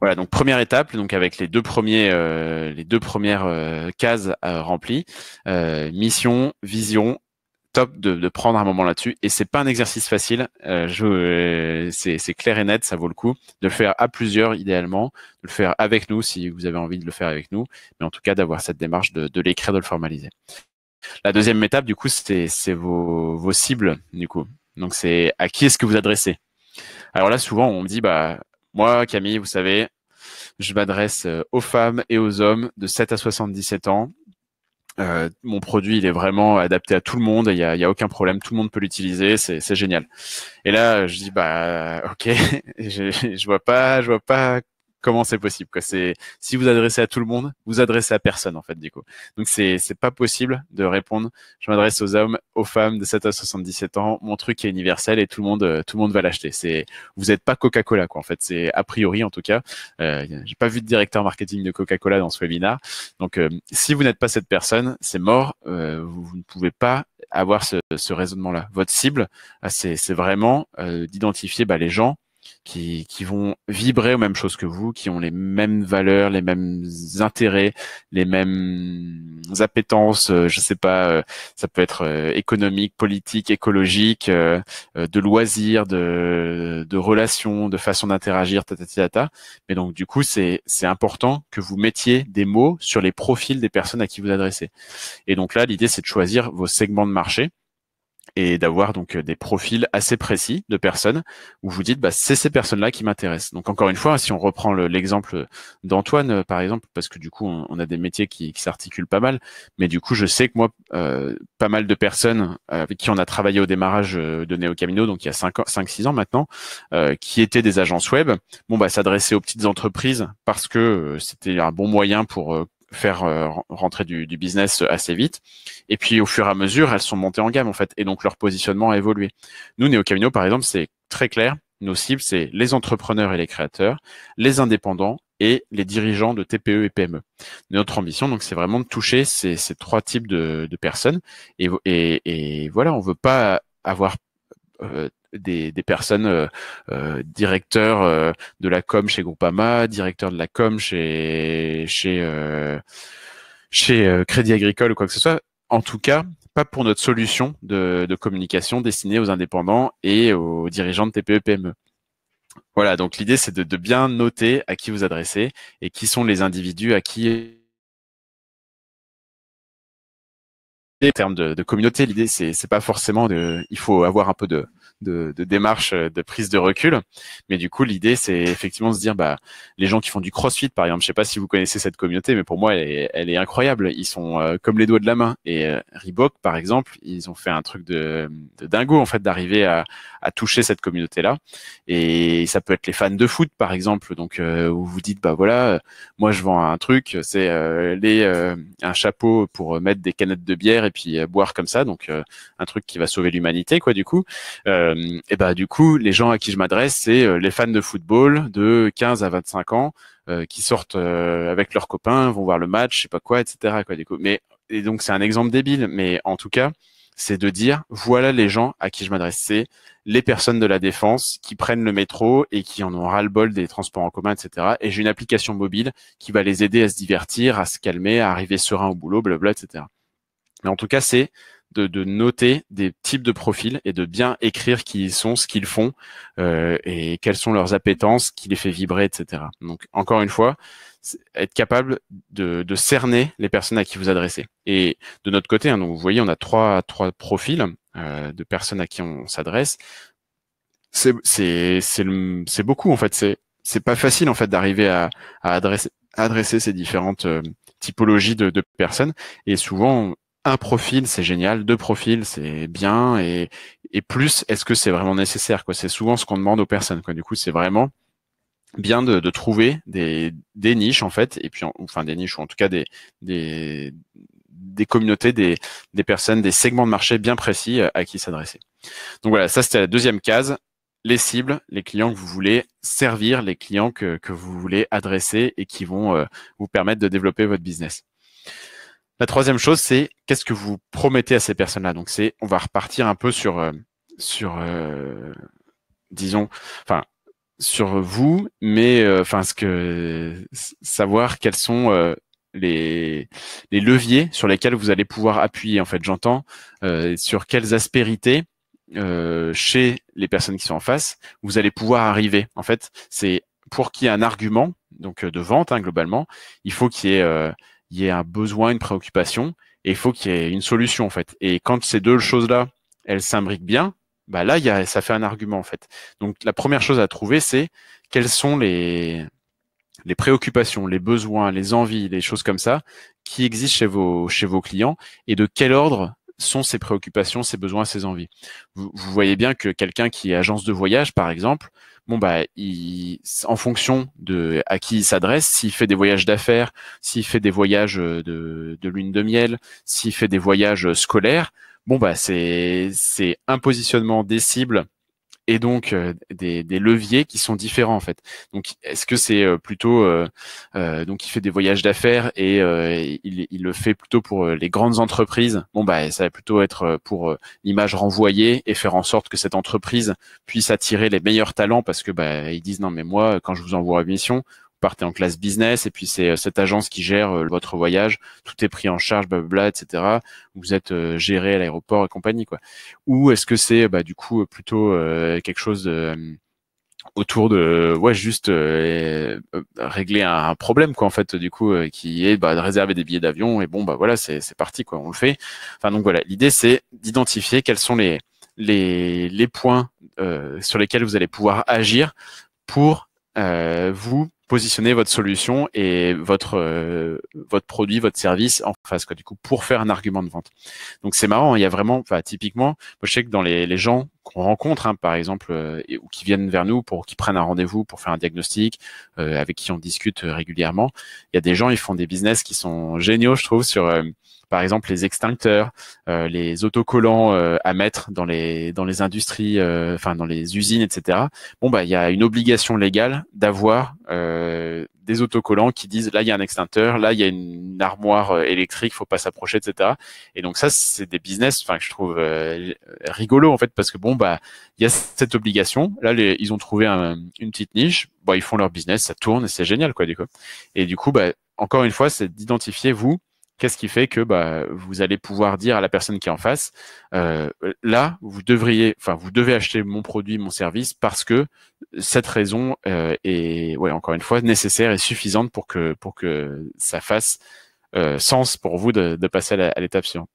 Voilà, donc première étape, donc avec les deux premiers, euh, les deux premières euh, cases euh, remplies, mission, vision, top de, prendre un moment là-dessus. Et c'est pas un exercice facile. c'est clair et net, ça vaut le coup de le faire à plusieurs idéalement, de le faire avec nous si vous avez envie de le faire avec nous, mais en tout cas d'avoir cette démarche de, l'écrire, de le formaliser. La deuxième étape, du coup, c'est vos, cibles, du coup. Donc c'est à qui est-ce que vous adressez. Alors là, souvent, on dit, bah, moi, Camille, vous savez, je m'adresse euh, aux femmes et aux hommes de 7 à 77 ans. Euh, mon produit, il est vraiment adapté à tout le monde. Il n'y a, aucun problème. Tout le monde peut l'utiliser. C'est, génial. Et là, je dis bah ok. je, je vois pas, je vois pas comment c'est possible quoi c'est si vous adressez à tout le monde vous adressez à personne en fait du coup donc c'est c'est pas possible de répondre je m'adresse aux hommes aux femmes de 7 à 77 ans mon truc est universel et tout le monde euh, tout le monde va l'acheter c'est vous êtes pas Coca-Cola quoi en fait c'est a priori en tout cas euh, j'ai pas vu de directeur marketing de Coca-Cola dans ce webinaire donc euh, si vous n'êtes pas cette personne c'est mort euh, vous, ne pouvez pas avoir ce, raisonnement là votre cible ah, c'est vraiment d'identifier bah, les gens qui, vont vibrer aux mêmes choses que vous, qui ont les mêmes valeurs, les mêmes intérêts, les mêmes appétences, je euh, je sais pas, euh, ça peut être euh, économique, politique, écologique, de loisirs, de, relations, de façon d'interagir, tata. Mais donc du coup, c'est important que vous mettiez des mots sur les profils des personnes à qui vous adressez. Et donc là, l'idée, c'est de choisir vos segments de marché et d'avoir donc euh, des profils assez précis de personnes où vous dites bah, c'est ces personnes-là qui m'intéressent. Donc encore une fois, hein, si on reprend l'exemple d'Antoine euh, par exemple, parce que du coup on, a des métiers qui, s'articulent pas mal, mais du coup je sais que moi euh, pas mal de personnes avec qui on a travaillé au démarrage de Neo Camino, donc il y a 5-6 ans, ans maintenant, qui étaient des agences web, bon bah s'adresser aux petites entreprises parce que c'était un bon moyen pour faire euh, rentrer du, business euh, assez vite. Et puis au fur et à mesure, elles sont montées en gamme en fait, et donc leur positionnement a évolué. Nous, Neo Camino, par exemple, c'est très clair. Nos cibles, c'est les entrepreneurs et les créateurs, les indépendants et les dirigeants de TPE et PME. Notre ambition, donc, c'est vraiment de toucher ces, ces trois types de, de personnes. Et, et, et, voilà, on veut pas avoir euh, des, personnes euh, euh, directeurs de la com chez Groupama, directeurs de la com chez chez chez Crédit Agricole ou quoi que ce soit. En tout cas, pas pour notre solution de, communication destinée aux indépendants et aux dirigeants de TPE-PME. Voilà, donc l'idée c'est de, bien noter à qui vous adressez et qui sont les individus à qui en termes de, de communauté, l'idée c'est pas forcément de, il faut avoir un peu de de, de démarche, euh, de prise de recul. Mais du coup, l'idée, c'est effectivement de se dire, bah, les gens qui font du CrossFit, par exemple, je sais pas si vous connaissez cette communauté, mais pour moi, elle est, incroyable. Ils sont euh, comme les doigts de la main. Et euh, Reebok, par exemple, ils ont fait un truc de, dingo, en fait, d'arriver à, toucher cette communauté-là. Et ça peut être les fans de foot, par exemple, donc où vous dites, bah voilà, moi, je vends un truc, c'est les un chapeau pour mettre des canettes de bière et puis boire comme ça, donc un truc qui va sauver l'humanité, quoi, du coup. Euh, et bah du coup, les gens à qui je m'adresse, c'est euh, les fans de football de 15 à 25 ans euh, qui sortent avec leurs copains, vont voir le match, je sais pas quoi, etc. Quoi, du Mais et donc c'est un exemple débile, mais en tout cas, c'est de dire voilà les gens à qui je m'adresse, c'est les personnes de la défense qui prennent le métro et qui en ont ras le bol des transports en commun, etc. Et j'ai une application mobile qui va les aider à se divertir, à se calmer, à arriver serein au boulot, blabla, etc. Mais en tout cas, c'est de, noter des types de profils et de bien écrire qui ils sont, ce qu'ils font euh, et quelles sont leurs appétences, qui les fait vibrer, etc. Donc encore une fois, être capable de, cerner les personnes à qui vous adressez. Et de notre côté, hein, donc vous voyez, on a trois, trois profils euh, de personnes à qui on s'adresse. C'est beaucoup en fait. C'est c'est pas facile en fait d'arriver à, adresser, ces différentes euh, typologies de, de, personnes. Et souvent, un profil, c'est génial, deux profils, c'est bien, et, plus, est-ce que c'est vraiment nécessaire quoi C'est souvent ce qu'on demande aux personnes. Quoi. Du coup, c'est vraiment bien de, trouver des, niches en fait, et puis enfin des niches ou en tout cas des, des, communautés, des, personnes, des segments de marché bien précis euh, à qui s'adresser. Donc voilà, ça c'était la deuxième case les cibles, les clients que vous voulez servir, les clients que, vous voulez adresser et qui vont euh, vous permettre de développer votre business. La troisième chose, c'est qu'est-ce que vous promettez à ces personnes-là. Donc c'est, on va repartir un peu sur, euh, sur, euh, disons, enfin, sur vous, mais euh, enfin, ce que savoir quels sont les, les leviers sur lesquels vous allez pouvoir appuyer. En fait, j'entends sur quelles aspérités. chez les personnes qui sont en face, vous allez pouvoir arriver. En fait, c'est pour qu'il y ait un argument, donc de vente hein, globalement, il faut qu'il y ait il y a un besoin, une préoccupation, et il faut qu'il y ait une solution en fait. Et quand ces deux choses-là, elles s'imbriquent bien, bah là, y a, ça fait un argument en fait. Donc la première chose à trouver, c'est quelles sont les, les préoccupations, les besoins, les envies, les choses comme ça qui existent chez vos, chez vos clients et de quel ordre sont ses préoccupations, ses besoins, ses envies. Vous, voyez bien que quelqu'un qui est agence de voyage, par exemple, bon bah, il, en fonction de à qui il s'adresse, s'il fait des voyages d'affaires, s'il fait des voyages euh, de, lune de miel, s'il fait des voyages euh, scolaires, bon bah c'est c'est un positionnement des cibles et donc euh, des, leviers qui sont différents en fait. Donc est-ce que c'est euh, plutôt euh, donc il fait des voyages d'affaires et il, il, le fait plutôt pour les grandes entreprises. Bon bah ça va plutôt être pour l'image renvoyée et faire en sorte que cette entreprise puisse attirer les meilleurs talents parce que bah ils disent non mais moi quand je vous envoie une mission partez en classe business et puis c'est euh, cette agence qui gère euh, votre voyage, tout est pris en charge, blablabla, etc. Vous êtes euh, géré à l'aéroport et compagnie quoi. Ou est-ce que c'est bah, du coup plutôt quelque chose autour de ouais juste régler un, problème quoi en fait du coup qui est bah, de réserver des billets d'avion et bon bah voilà c'est c'est parti quoi on le fait enfin donc voilà l'idée c'est d'identifier quels sont les les les points sur lesquels vous allez pouvoir agir pour vous positionner votre solution et votre euh, votre produit, votre service en face du coup pour faire un argument de vente. Donc c'est marrant, hein, il y a vraiment typiquement, je sais que dans les, les gens qu'on rencontre, hein, par exemple, euh, ou qui viennent vers nous pour qui prennent un rendez-vous pour faire un diagnostic, euh, avec qui on discute euh, régulièrement. Il y a des gens, ils font des business qui sont géniaux, je trouve, sur par exemple les extincteurs, les autocollants à mettre dans les dans les industries, enfin dans les usines, etc. Bon bah il y a une obligation légale d'avoir des autocollants qui disent là il y a un extincteur, là il y a une armoire euh, électrique, faut pas s'approcher, etc. Et donc ça c'est des business, enfin je trouve euh, rigolo en fait parce que bon bah il y a cette obligation, là ils ont trouvé une petite niche, bon ils font leur business, ça tourne et c'est génial quoi du coup. Et du coup bah encore une fois c'est d'identifier vous Qu'est-ce qui fait que bah, vous allez pouvoir dire à la personne qui est en face, euh, là, vous devriez, enfin, vous devez acheter mon produit, mon service, parce que cette raison euh, est, ouais, encore une fois, nécessaire et suffisante pour que pour que ça fasse euh, sens pour vous de, passer à l'étape suivante.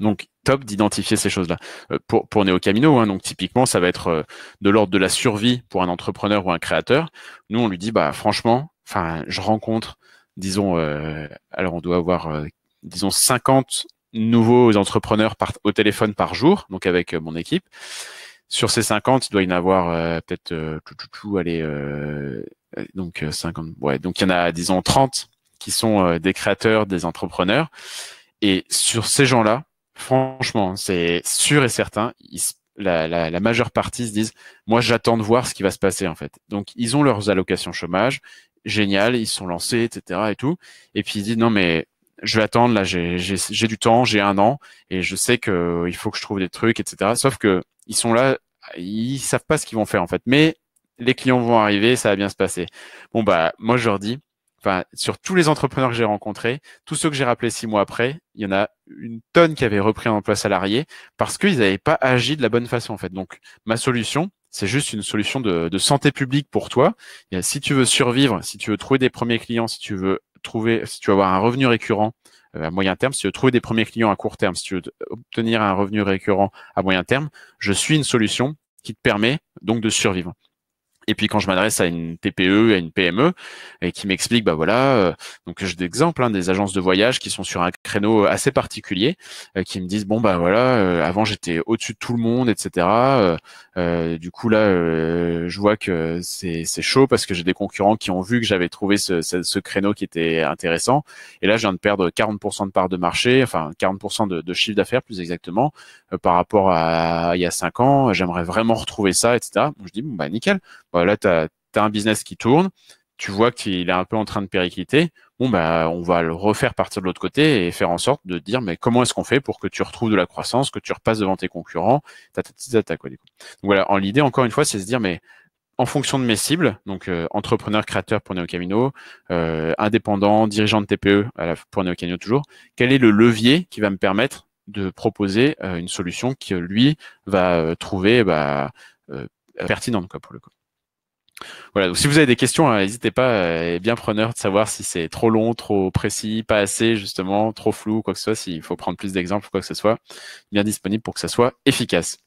Donc, top d'identifier ces choses-là. pour, pour Neo Camino, hein, donc typiquement, ça va être de l'ordre de la survie pour un entrepreneur ou un créateur. Nous, on lui dit, bah franchement, enfin, je rencontre disons, euh, alors on doit avoir, euh, disons, 50 nouveaux entrepreneurs au téléphone par jour, donc avec euh, mon équipe. Sur ces 50, il doit y en avoir peut-être tout, tout, allez, donc 50, ouais, donc il y en a, disons, 30 qui sont des créateurs, des entrepreneurs. Et sur ces gens-là, franchement, c'est sûr et certain, la, la, la, majeure partie se disent moi j'attends de voir ce qui va se passer en fait. Donc ils ont leurs allocations chômage, génial, ils sont lancés, etc. et tout. Et puis il dit non mais je vais attendre, là j'ai du temps, j'ai un an et je sais que euh, il faut que je trouve des trucs, etc. Sauf que ils sont là, ils savent pas ce qu'ils vont faire en fait. Mais les clients vont arriver, ça va bien se passer. Bon bah moi je leur dis, enfin sur tous les entrepreneurs que j'ai rencontrés, tous ceux que j'ai rappelés six mois après, il y en a une tonne qui avait repris un emploi salarié parce qu'ils n'avaient pas agi de la bonne façon en fait. Donc ma solution, c'est juste une solution de, santé publique pour toi. Euh, si tu veux survivre, si tu veux trouver des premiers clients, si tu veux trouver, si tu veux avoir un revenu récurrent euh, à moyen terme, si tu veux trouver des premiers clients à court terme, si tu veux obtenir un revenu récurrent à moyen terme, je suis une solution qui te permet donc de survivre. Et puis quand je m'adresse à une TPE, à une PME, et qui m'explique, bah voilà, euh, donc j'ai des hein, des agences de voyage qui sont sur un créneau assez particulier, euh, qui me disent, bon bah voilà, euh, avant j'étais au-dessus de tout le monde, etc. du coup là, je vois que c'est chaud parce que j'ai des concurrents qui ont vu que j'avais trouvé ce, créneau qui était intéressant, et là je viens de perdre 40% de part de marché, enfin 40% de, chiffre d'affaires plus exactement, par rapport à, il y a 5 ans. J'aimerais vraiment retrouver ça, etc. je dis, bon bah nickel. Bah, là, tu as, un business qui tourne, tu vois qu'il est un peu en train de péricliter. Bon, bah, on va le refaire partir de l'autre côté et faire en sorte de dire, mais comment est-ce qu'on fait pour que tu retrouves de la croissance, que tu repasses devant tes concurrents, ta, Donc voilà, en l'idée, encore une fois, c'est se dire, mais en fonction de mes cibles, donc euh, entrepreneur, créateur pour Neo Camino, euh, indépendant, dirigeant de TPE à la, pour toujours, quel est le levier qui va me permettre de proposer euh, une solution qui, lui, va trouver bah, pertinente pour le coup. Voilà, donc si vous avez des questions, hein, n'hésitez pas, pas, euh, bien preneur de savoir si c'est trop long, trop précis, pas assez justement, trop flou, quoi que ce soit, s'il faut prendre plus d'exemples, quoi que ce soit, bien disponible pour que ça soit efficace.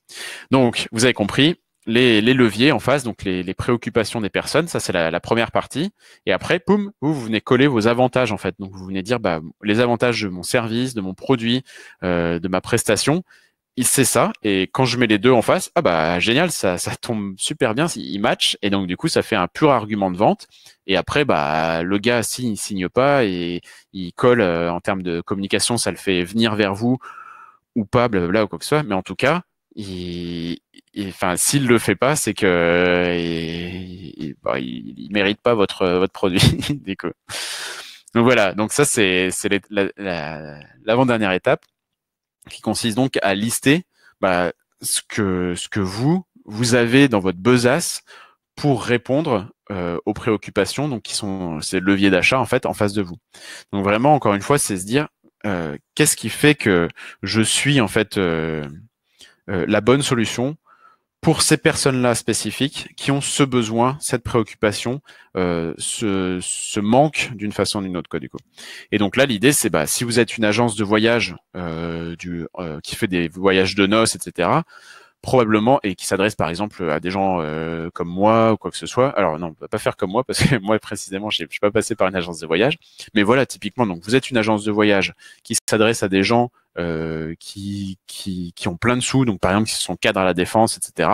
Donc, vous avez compris, les, leviers en face, donc les, préoccupations des personnes, ça c'est la, première partie. Et après, poum, vous, vous venez coller vos avantages en fait. Donc, vous venez dire bah, les avantages de mon service, de mon produit, euh, de ma prestation, il sait ça. Et quand je mets les deux en face, ah bah génial, ça, ça tombe super bien, il match, Et donc du coup, ça fait un pur argument de vente. Et après, bah le gars, s'il ne signe pas et il colle euh, en termes de communication, ça le fait venir vers vous ou pas, blablabla ou quoi que ce soit. Mais en tout cas, il, enfin, s'il le fait pas, c'est que euh, bah, il, il, mérite pas votre votre produit. donc voilà. Donc ça, c'est c'est l'avant la, dernière étape qui consiste donc à lister bah, ce, que, ce que vous, vous avez dans votre besace pour répondre euh, aux préoccupations, donc qui sont ces leviers d'achat en fait en face de vous. Donc vraiment, encore une fois, c'est se dire euh, qu'est-ce qui fait que je suis en fait euh, la bonne solution pour ces personnes-là spécifiques qui ont ce besoin, cette préoccupation, euh, ce, manque d'une façon ou d'une autre. Quoi, du coup. Et donc là, l'idée, c'est bah, si vous êtes une agence de voyage euh, du, euh, qui fait des voyages de noces, etc., probablement, et qui s'adresse par exemple à des gens euh, comme moi ou quoi que ce soit. Alors non, on ne peut pas faire comme moi parce que moi précisément, je ne suis pas passé par une agence de voyage. Mais voilà, typiquement, donc vous êtes une agence de voyage qui s'adresse à des gens euh, qui, qui, qui, ont plein de sous, donc par exemple qui sont cadres à la défense, etc.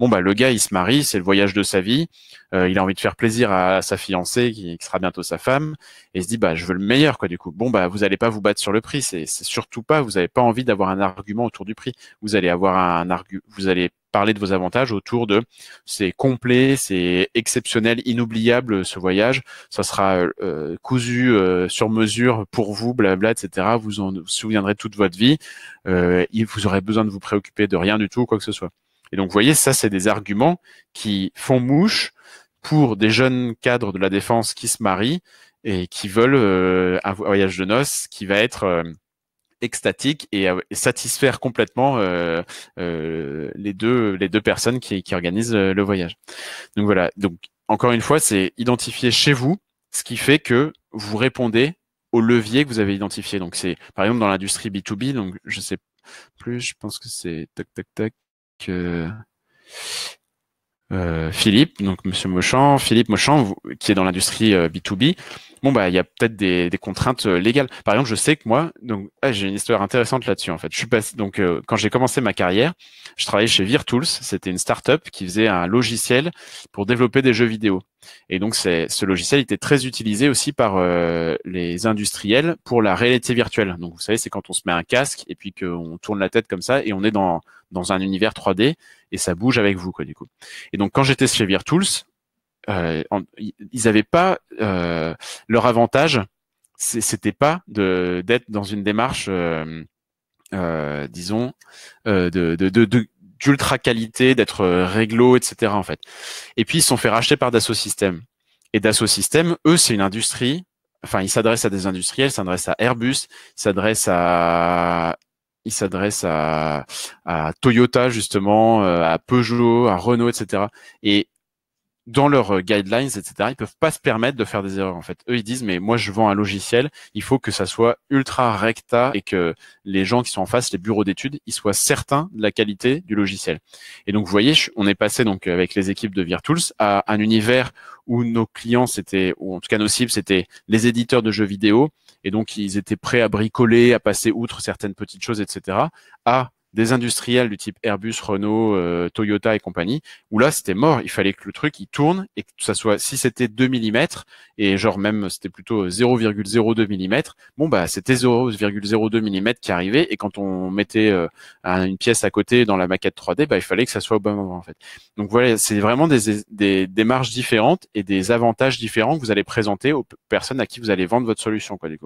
Bon bah le gars il se marie, c'est le voyage de sa vie, euh, il a envie de faire plaisir à, sa fiancée qui, sera bientôt sa femme, et il se dit bah je veux le meilleur quoi du coup. Bon bah vous allez pas vous battre sur le prix, c'est surtout pas, vous avez pas envie d'avoir un argument autour du prix, vous allez avoir un, un argu, vous allez parler de vos avantages autour de c'est complet, c'est exceptionnel, inoubliable ce voyage, ça sera euh, euh, cousu euh, sur mesure pour vous, blabla, etc. Vous en vous souviendrez toute votre vie, vous aurez besoin de vous préoccuper de rien du tout, quoi que ce soit. Et donc vous voyez, ça c'est des arguments qui font mouche pour des jeunes cadres de la défense qui se marient et qui veulent un voyage de noces qui va être extatique euh, et, satisfaire complètement euh, euh, les deux les deux personnes qui, organisent le voyage. Donc voilà. Donc encore une fois, c'est identifier chez vous ce qui fait que vous répondez au levier que vous avez identifié Donc c'est par exemple dans l'industrie B2B. Donc je sais plus, je pense que c'est tac tac tac. Euh, Philippe, donc Monsieur Mochant, Philippe Mochant, qui est dans l'industrie B2B, euh, bon bah il y a peut-être des, contraintes euh, légales. Par exemple, je sais que moi, donc ah, j'ai une histoire intéressante là-dessus en fait. Je suis passé donc quand j'ai commencé ma carrière, je travaillais chez Virtools, c'était une start-up qui faisait un logiciel pour développer des jeux vidéo. Et donc ce logiciel était très utilisé aussi par les industriels pour la réalité virtuelle. Donc vous savez, c'est quand on se met un casque et puis qu'on tourne la tête comme ça et on est dans dans un univers 3D et ça bouge avec vous quoi du coup. Et donc quand j'étais chez Virtools, euh, ils avaient pas euh, leur avantage, c'était pas d'être dans une démarche, euh, euh, disons, de, de, d'ultra qualité, d'être réglo, etc. En fait. Et puis ils sont fait racheter par Dassault Systèmes. Et Dassault Systèmes, eux, c'est une industrie. Enfin, ils s'adressent à des industriels, s'adressent à Airbus, s'adressent à il s'adresse à, Toyota justement, euh, à Peugeot, à Renault, etc. Et dans leurs guidelines, etc., ils peuvent pas se permettre de faire des erreurs. En fait, eux ils disent mais moi je vends un logiciel, il faut que ça soit ultra recta et que les gens qui sont en face, les bureaux d'études, ils soient certains de la qualité du logiciel. Et donc vous voyez, on est passé donc avec les équipes de Virtools à un univers où nos clients c'était, ou en tout cas nos cibles c'était les éditeurs de jeux vidéo, et donc, ils étaient prêts à bricoler, à passer outre certaines petites choses, etc., des industriels du type Airbus, Renault, euh, Toyota et compagnie, où là c'était mort, il fallait que le truc il tourne et que ça soit si c'était 2 mm et genre même c'était plutôt 0,02 mm, bon bah c'était 0,02 mm qui arrivait et quand on mettait euh, une pièce à côté dans la maquette 3D, bah il fallait que ça soit au bon moment en fait. Donc voilà, c'est vraiment des, des démarches différentes et des avantages différents que vous allez présenter aux personnes à qui vous allez vendre votre solution quoi du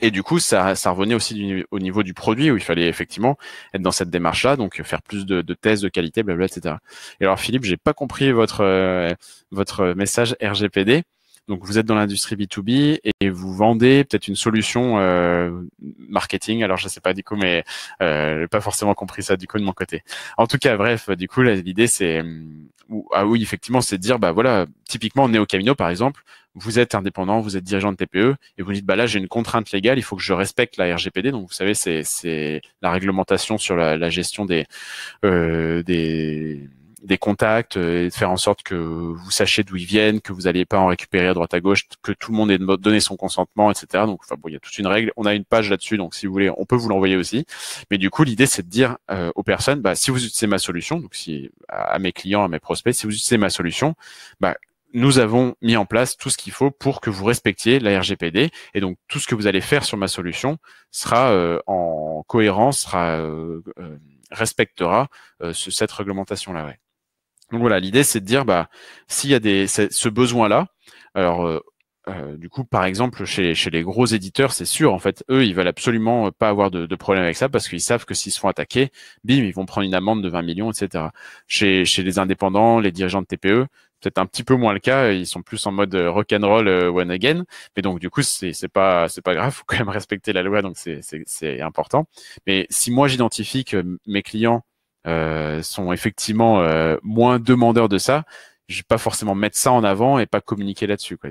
et du coup, ça, ça revenait aussi au niveau du produit où il fallait effectivement être dans cette démarche-là, donc faire plus de, de tests de qualité, blablabla, etc. Et alors, Philippe, j'ai pas compris votre euh, votre message RGPD. Donc, vous êtes dans l'industrie B2B et vous vendez peut-être une solution euh, marketing. Alors, je sais pas du coup, mais euh, j'ai pas forcément compris ça du coup de mon côté. En tout cas, bref, du coup, l'idée c'est hum, ah oui, effectivement, c'est de dire bah voilà, typiquement Neo Camino par exemple, vous êtes indépendant, vous êtes dirigeant de TPE, et vous dites, bah là, j'ai une contrainte légale, il faut que je respecte la RGPD. Donc, vous savez, c'est la réglementation sur la, gestion euh, des, des, contacts euh, et de faire en sorte que vous sachiez d'où ils viennent, que vous n'allez pas en récupérer à droite à gauche, que tout le monde ait donné son consentement, etc. Donc, enfin il y a toute une règle. On a une page là-dessus, donc si vous voulez, on peut vous l'envoyer aussi. Mais du coup, l'idée, c'est de dire euh, aux personnes, bah, si vous utilisez ma solution, donc si à mes clients, à mes prospects, si vous utilisez ma solution, bah, nous avons mis en place tout ce qu'il faut pour que vous respectiez la RGPD. Et donc, tout ce que vous allez faire sur ma solution sera euh, en cohérence, sera, euh, euh, respectera cette réglementation-là. Donc voilà, l'idée, c'est de dire, bah, s'il y a des, ce besoin-là, alors du coup, par exemple, chez, les gros éditeurs, c'est sûr, en fait, eux, ils veulent absolument pas avoir de, de problème avec ça parce qu'ils savent que s'ils se font attaquer, bim, ils vont prendre une amende de 20 millions, etc. Chez, chez les indépendants, les dirigeants de TPE, peut-être un petit peu moins le cas. Euh, ils sont plus en mode euh, rock and roll euh, one again. Mais donc, du coup, c'est pas, c'est pas grave. Faut quand même respecter la loi. Donc, c'est important. Mais si moi, j'identifie que mes clients sont effectivement moins demandeurs de ça, je vais pas forcément mettre ça en avant et pas communiquer là-dessus, quoi,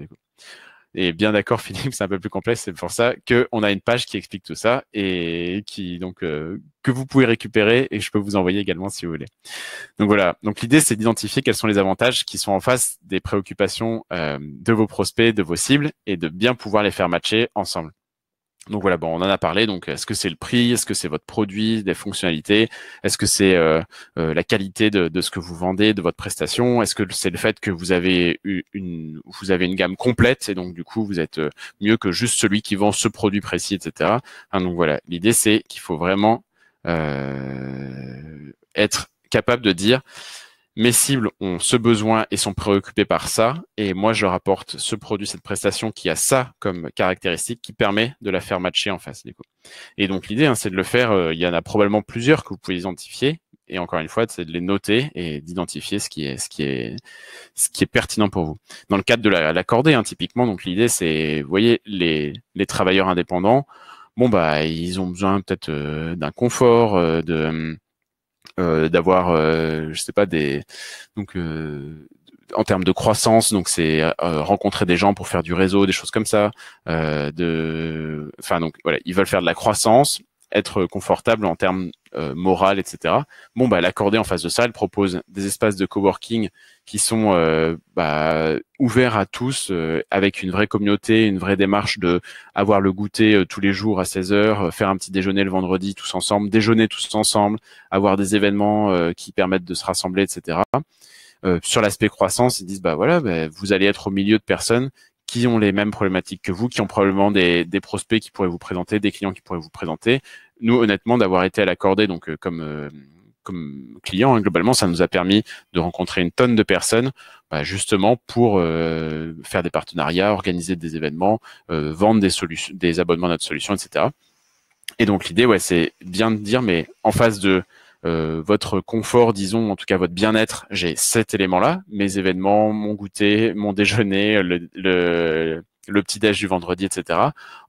et bien d'accord, Philippe, c'est un peu plus complexe. C'est pour ça qu'on a une page qui explique tout ça et qui donc euh, que vous pouvez récupérer et je peux vous envoyer également si vous voulez. Donc voilà. Donc l'idée, c'est d'identifier quels sont les avantages qui sont en face des préoccupations euh, de vos prospects, de vos cibles et de bien pouvoir les faire matcher ensemble. Donc voilà, bon, on en a parlé. Donc, est-ce que c'est le prix Est-ce que c'est votre produit, des fonctionnalités Est-ce que c'est euh, euh, la qualité de, ce que vous vendez, de votre prestation Est-ce que c'est le fait que vous avez une, vous avez une gamme complète et donc du coup vous êtes euh, mieux que juste celui qui vend ce produit précis, etc. Hein, donc voilà, l'idée c'est qu'il faut vraiment être capable de dire mes cibles ont ce besoin et sont préoccupées par ça, et moi je leur apporte ce produit, cette prestation qui a ça comme caractéristique, qui permet de la faire matcher en face du coup. Et donc l'idée, hein, c'est de le faire, euh, il y en a probablement plusieurs que vous pouvez identifier, et encore une fois, c'est de les noter et d'identifier ce qui est ce qui est ce qui est pertinent pour vous. Dans le cadre de la, cordée, hein, typiquement, donc l'idée c'est, vous voyez, les, travailleurs indépendants, bon bah ils ont besoin peut-être euh, d'un confort, euh, de hum, euh, d'avoir, euh, je sais pas, des donc euh, en termes de croissance, donc c'est rencontrer des gens pour faire du réseau, des choses comme ça. de, enfin donc voilà, ils veulent faire de la croissance, être confortable en termes euh, morale, etc. Bon, bah, l'accordé en face de ça, elle propose des espaces de coworking qui sont euh, bah, ouverts à tous, euh, avec une vraie communauté, une vraie démarche de avoir le goûter tous les jours à 16 heures, faire un petit déjeuner le vendredi tous ensemble, déjeuner tous ensemble, avoir des événements qui permettent de se rassembler, etc. sur l'aspect croissance, ils disent bah voilà, bah, vous allez être au milieu de personnes qui ont les mêmes problématiques que vous, qui ont probablement des, prospects qui pourraient vous présenter, des clients qui pourraient vous présenter. Nous, honnêtement, d'avoir été à l'accordé, donc euh, euh, comme client, hein, globalement, ça nous a permis de rencontrer une tonne de personnes, bah, justement pour euh, faire des partenariats, organiser des événements, vendre des solutions, des abonnements à notre solution, etc. Et donc l'idée, ouais, c'est bien de dire, mais en face de euh, votre confort, disons, en tout cas votre bien-être, j'ai cet élément-là, mes événements, mon goûter, mon déjeuner, le, le, petit déj du vendredi, etc.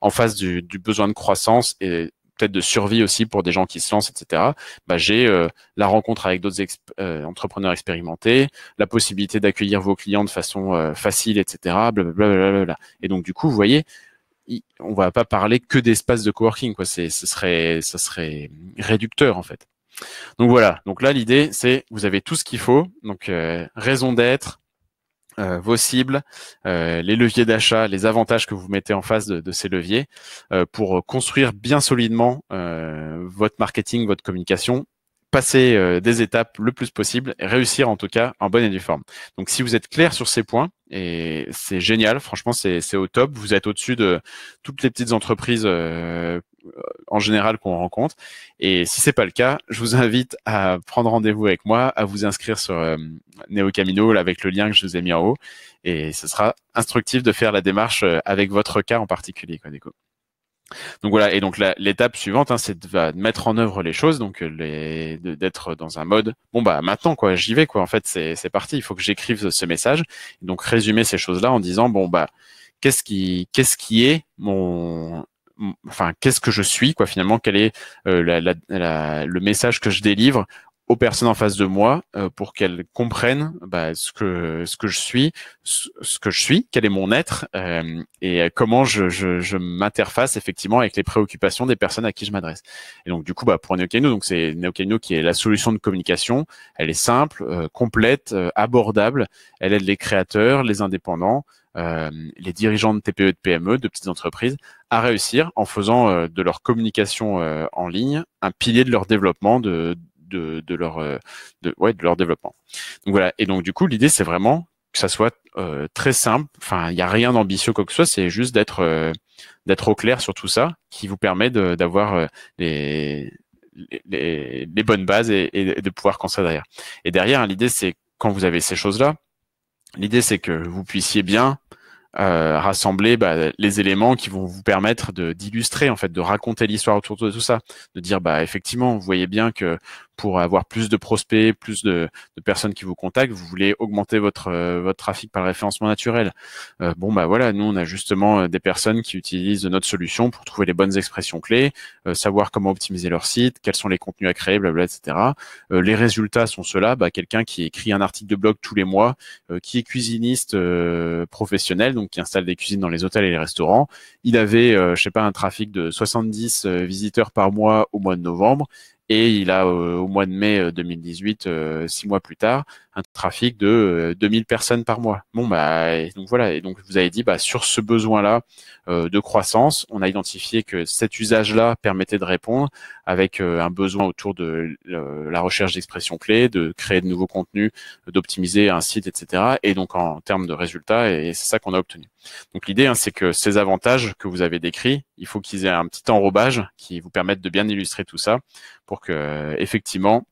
En face du, du besoin de croissance et peut-être de survie aussi pour des gens qui se lancent, etc. Bah, j'ai euh, la rencontre avec d'autres euh, entrepreneurs expérimentés, la possibilité d'accueillir vos clients de façon facile, etc. Blablabla. Et donc du coup, vous voyez, on va pas parler que d'espace de coworking, quoi. C'est, ce serait, ce serait réducteur en fait. Donc voilà, donc là l'idée c'est vous avez tout ce qu'il faut, donc euh, raison d'être, euh, vos cibles, euh, les leviers d'achat, les avantages que vous mettez en face de, ces leviers pour construire bien solidement votre marketing, votre communication, passer des étapes le plus possible réussir en tout cas en bonne et due forme. Donc si vous êtes clair sur ces points, et c'est génial, franchement c'est au top, vous êtes au-dessus de toutes les petites entreprises en général qu'on rencontre. Et si c'est pas le cas, je vous invite à prendre rendez-vous avec moi, à vous inscrire sur euh, Neo Camino avec le lien que je vous ai mis en haut. Et ce sera instructif de faire la démarche euh, avec votre cas en particulier, Donc voilà, et donc l'étape suivante, hein, c'est bah, de, mettre en œuvre les choses, donc euh, d'être dans un mode, bon bah maintenant quoi, j'y vais quoi, en fait c'est parti, il faut que j'écrive ce, message, donc résumer ces choses-là en disant, bon bah qu'est-ce qui est mon, enfin, qu'est-ce que je suis, quoi, finalement, quel est euh, le message que je délivre aux personnes en face de moi euh, pour qu'elles comprennent bah, ce que je suis, ce, que je suis, quel est mon être euh, et comment je, m'interface effectivement avec les préoccupations des personnes à qui je m'adresse. Et donc du coup, bah, pour Neokaino, donc c'est Neokaino qui est la solution de communication. Elle est simple, complète, abordable. Elle aide les créateurs, les indépendants euh, les dirigeants de TPE et de PME, de petites entreprises, à réussir en faisant euh, de leur communication euh, en ligne un pilier de leur développement, de, de, de leur, de, ouais, de leur développement. Donc voilà. Et donc du coup, l'idée, c'est vraiment que ça soit très simple. Enfin, il n'y a rien d'ambitieux quoi que ce soit. C'est juste d'être d'être au clair sur tout ça, qui vous permet d'avoir les, les, les, bonnes bases et, et de pouvoir construire derrière. Et derrière, hein, l'idée, c'est quand vous avez ces choses-là, L'idée, c'est que vous puissiez bien euh, rassembler bah, les éléments qui vont vous permettre d'illustrer en fait, de raconter l'histoire autour de tout ça, de dire bah effectivement, vous voyez bien que pour avoir plus de prospects, plus de, personnes qui vous contactent. Vous voulez augmenter votre euh, votre trafic par le référencement naturel. Euh, bon bah voilà, nous on a justement euh, des personnes qui utilisent notre solution pour trouver les bonnes expressions clés, savoir comment optimiser leur site, quels sont les contenus à créer, blablabla, etc. les résultats sont ceux-là. Bah, quelqu'un qui écrit un article de blog tous les mois, qui est cuisiniste professionnel, donc qui installe des cuisines dans les hôtels et les restaurants, il avait, je sais pas, un trafic de 70 visiteurs par mois au mois de novembre et il a, euh, au mois de mai 2018, euh, euh, six mois plus tard, un trafic de 2000 euh, personnes par mois. Bon, bah, donc voilà. Et donc, vous avez dit, bah, sur ce besoin-là euh, de croissance, on a identifié que cet usage-là permettait de répondre avec euh, un besoin autour de la recherche d'expression clés, de créer de nouveaux contenus, d'optimiser un site, etc. Et donc, en, termes de résultats, c'est ça qu'on a obtenu. Donc, l'idée, hein, c'est que ces avantages que vous avez décrits, il faut qu'ils aient un petit enrobage qui vous permette de bien illustrer tout ça pour que, effectivement,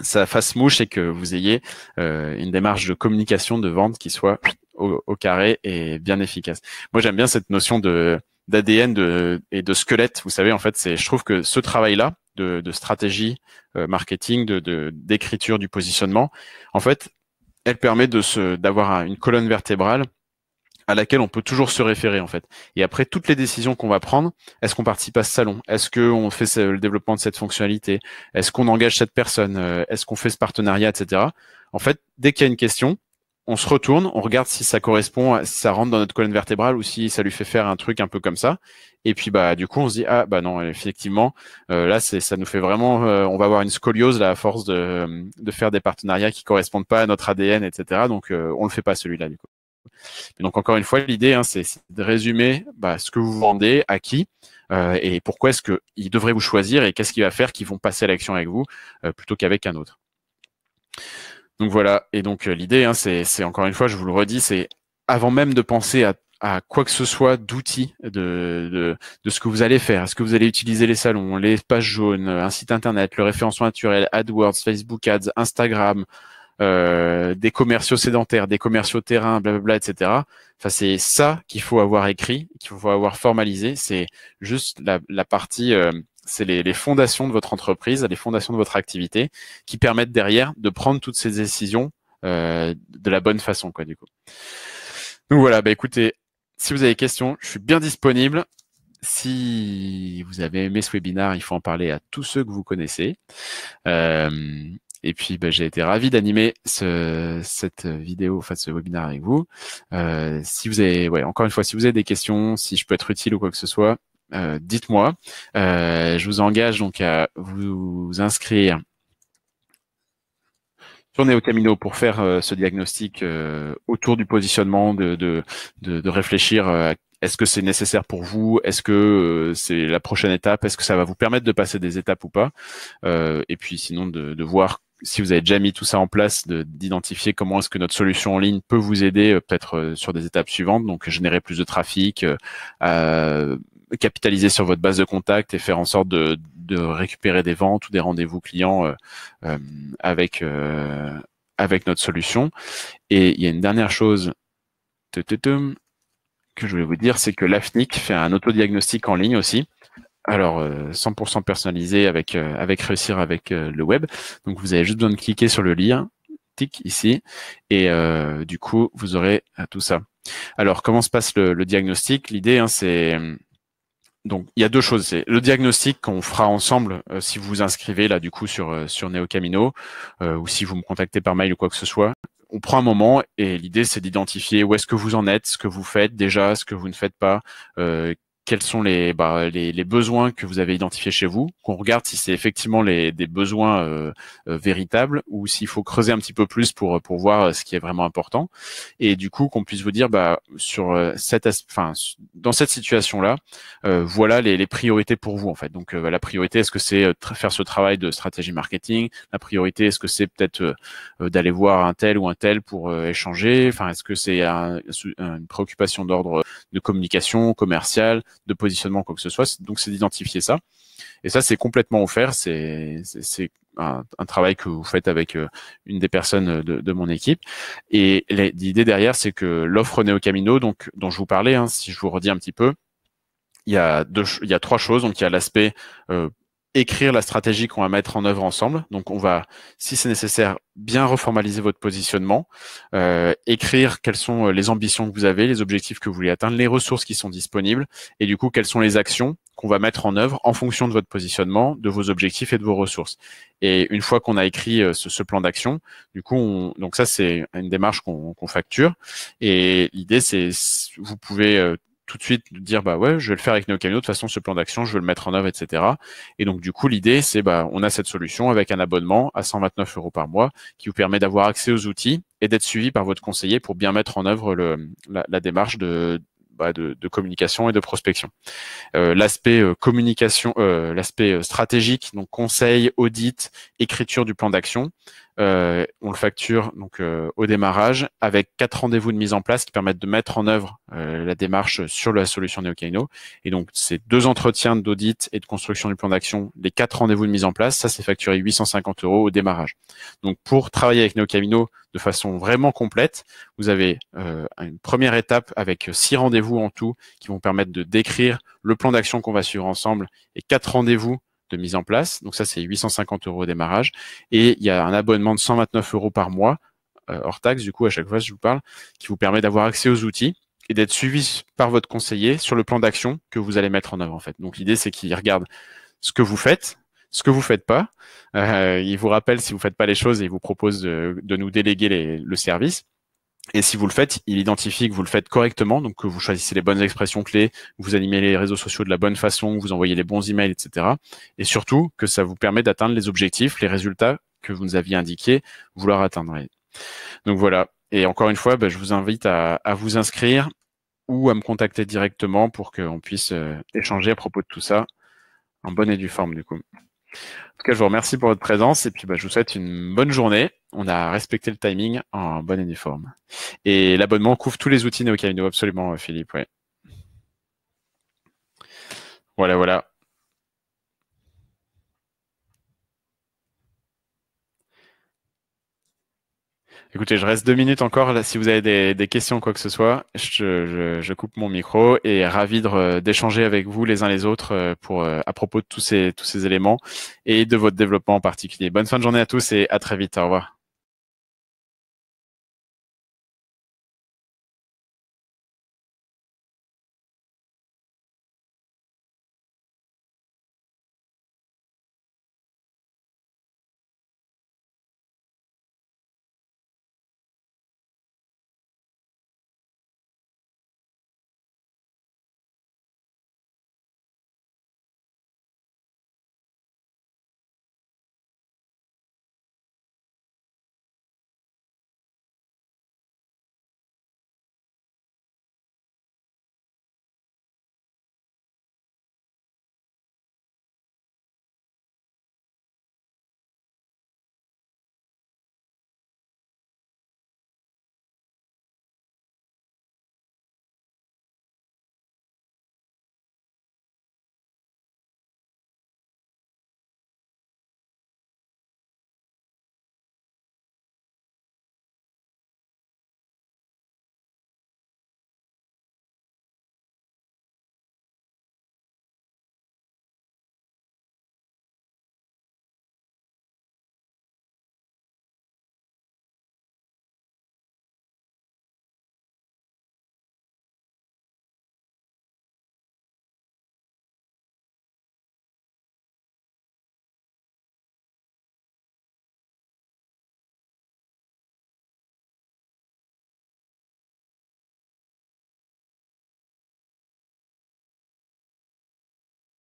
ça fasse mouche et que vous ayez euh, une démarche de communication, de vente qui soit au, carré et bien efficace. Moi, j'aime bien cette notion de d'ADN et de squelette. Vous savez, en fait, c'est je trouve que ce travail-là de, stratégie euh, marketing, de d'écriture du positionnement, en fait, elle permet de se d'avoir une colonne vertébrale à laquelle on peut toujours se référer en fait. Et après toutes les décisions qu'on va prendre, est-ce qu'on participe à ce salon Est-ce qu'on fait le développement de cette fonctionnalité Est-ce qu'on engage cette personne euh, Est-ce qu'on fait ce partenariat, etc. En fait, dès qu'il y a une question, on se retourne, on regarde si ça correspond, si ça rentre dans notre colonne vertébrale ou si ça lui fait faire un truc un peu comme ça. Et puis bah du coup on se dit ah bah non effectivement euh, là c'est ça nous fait vraiment euh, on va avoir une scoliose là à force de, faire des partenariats qui correspondent pas à notre ADN etc donc on le fait pas celui-là du coup donc encore une fois, l'idée, hein, c'est de résumer bah, ce que vous vendez, à qui, euh, et pourquoi est-ce qu'ils devraient vous choisir et qu'est-ce qu'il va faire qu'ils vont passer à l'action avec vous euh, plutôt qu'avec un autre. Donc voilà, et donc euh, l'idée, hein, c'est encore une fois, je vous le redis, c'est avant même de penser à quoi que ce soit d'outils de, de, ce que vous allez faire. Est-ce que vous allez utiliser les salons, les pages jaunes, un site internet, le référencement naturel, AdWords, Facebook Ads, Instagram, euh, des commerciaux sédentaires, des commerciaux terrain, blablabla, etc. Enfin, c'est ça qu'il faut avoir écrit, qu'il faut avoir formalisé. C'est juste la, partie, euh, c'est les, fondations de votre entreprise, les fondations de votre activité, qui permettent derrière de prendre toutes ces décisions euh, de la bonne façon, quoi, du coup. Donc voilà, bah écoutez, si vous avez des questions, je suis bien disponible. Si vous avez aimé ce webinaire, il faut en parler à tous ceux que vous connaissez. Euh, et puis, bah, j'ai été ravi d'animer cette euh, vidéo, enfin ce webinaire avec vous. Euh, si vous avez, ouais, encore une fois, si vous avez des questions, si je peux être utile ou quoi que ce soit, euh, dites-moi. je vous engage donc à vous inscrire sur au Camino pour faire ce diagnostic autour du positionnement, de, de, de, réfléchir est-ce que c'est nécessaire pour vous Est-ce que c'est la prochaine étape Est-ce que ça va vous permettre de passer des étapes ou pas Et puis sinon de, de, voir si vous avez déjà mis tout ça en place, d'identifier comment est-ce que notre solution en ligne peut vous aider euh, peut-être euh, sur des étapes suivantes, donc générer plus de trafic, euh, capitaliser sur votre base de contact et faire en sorte de, de récupérer des ventes ou des rendez-vous clients avec, avec notre solution. Et il y a une dernière chose que je voulais vous dire, c'est que l'AFNIC fait un autodiagnostic en ligne aussi alors 100% euh, personnalisé avec euh, avec réussir avec euh, le web. Donc vous avez juste besoin de cliquer sur le lien, tic ici, et du coup vous aurez tout ça. Alors comment se passe le, diagnostic L'idée hein, c'est hmm, donc il y a deux choses. C'est le diagnostic qu'on fera ensemble si vous vous inscrivez là du coup sur sur Camino, ou si vous me contactez par mail ou quoi que ce soit. On prend un moment et l'idée c'est d'identifier où est-ce que vous en êtes, ce que vous faites déjà, ce que vous ne faites pas, euh, quels sont bah, les, besoins que vous avez identifiés chez vous, qu'on regarde si c'est effectivement les, des besoins euh, euh, véritables ou s'il faut creuser un petit peu plus pour, voir euh, ce qui est vraiment important. Et du coup, qu'on puisse vous dire, bah, sur cette, enfin, dans cette situation-là, voilà les, priorités pour vous en fait. Donc, la priorité, est-ce que c'est faire ce travail de stratégie marketing La priorité, est-ce que c'est peut-être d'aller voir un tel ou un tel pour échanger Enfin, est-ce que c'est une préoccupation d'ordre de communication commerciale de positionnement, quoi que ce soit. Donc c'est d'identifier ça. Et ça, c'est complètement offert. C'est un, un, travail que vous faites avec euh, une des personnes euh, de, mon équipe. Et l'idée derrière, c'est que l'offre Néo Camino, donc dont je vous parlais, hein, si je vous redis un petit peu, il y a deux, il y a trois choses. Donc il y a l'aspect euh, écrire la stratégie qu'on va mettre en œuvre ensemble. Donc, on va, si c'est nécessaire, bien reformaliser votre positionnement, euh, écrire quelles sont euh, les ambitions que vous avez, les objectifs que vous voulez atteindre, les ressources qui sont disponibles, et du coup, quelles sont les actions qu'on va mettre en œuvre en fonction de votre positionnement, de vos objectifs et de vos ressources. Et une fois qu'on a écrit euh, ce, plan d'action, du coup, donc ça, c'est une démarche qu'on facture. Et l'idée, c'est, vous pouvez tout de suite dire bah ouais, je vais le faire avec Camino, de toute façon ce plan d'action, je vais le mettre en œuvre, etc. Et donc du coup l'idée c'est bah on a cette solution avec un abonnement à 129 euros par mois qui vous permet d'avoir accès aux outils et d'être suivi par votre conseiller pour bien mettre en œuvre le, la, démarche bah, de, de, communication et de prospection. Euh, l'aspect euh, communication, euh, l'aspect stratégique, donc conseil, audit, écriture du plan d'action, euh, on le facture donc euh, au démarrage avec quatre rendez-vous de mise en place qui permettent de mettre en œuvre euh, la démarche sur la solution Neokaino. Et donc ces deux entretiens d'audit et de construction du plan d'action, les quatre rendez-vous de mise en place, ça c'est facturé 850 euros au démarrage. Donc pour travailler avec NeoCamino de façon vraiment complète, vous avez une première étape avec six rendez-vous en tout qui vont permettre de décrire le plan d'action qu'on va suivre ensemble et quatre rendez-vous de mise en place. Donc ça, c'est 850 euros démarrage. Et il y a un abonnement de 129 euros par mois, euh, hors taxe, du coup, à chaque fois, je vous parle, qui vous permet d'avoir accès aux outils et d'être suivi par votre conseiller sur le plan d'action que vous allez mettre en œuvre, en fait. Donc l'idée, c'est qu'il regarde ce que vous faites, ce que vous faites pas. Euh, il vous rappelle si vous faites pas les choses et il vous propose de, de nous déléguer les, le service. Et si vous le faites, il identifie que vous le faites correctement, donc que vous choisissez les bonnes expressions clés, que vous animez les réseaux sociaux de la bonne façon, vous envoyez les bons emails, etc. Et surtout que ça vous permet d'atteindre les objectifs, les résultats que vous nous aviez indiqués, vouloir atteindre. atteindrez. Donc voilà. Et encore une fois, ben, je vous invite à, vous inscrire ou à me contacter directement pour qu'on puisse euh, échanger à propos de tout ça en bonne et due forme du coup. En tout cas, je vous remercie pour votre présence et puis bah, je vous souhaite une bonne journée. On a respecté le timing en bonne uniforme. Et l'abonnement couvre tous les outils néo Camino, absolument, euh, Philippe. Ouais. Voilà, voilà. Écoutez, je reste deux minutes encore. Là, si vous avez des, questions, quoi que ce soit, je, coupe mon micro et ravi d'échanger avec vous les uns les autres euh, pour, euh, à propos de tous ces, tous ces éléments et de votre développement en particulier. Bonne fin de journée à tous et à très vite. Au revoir.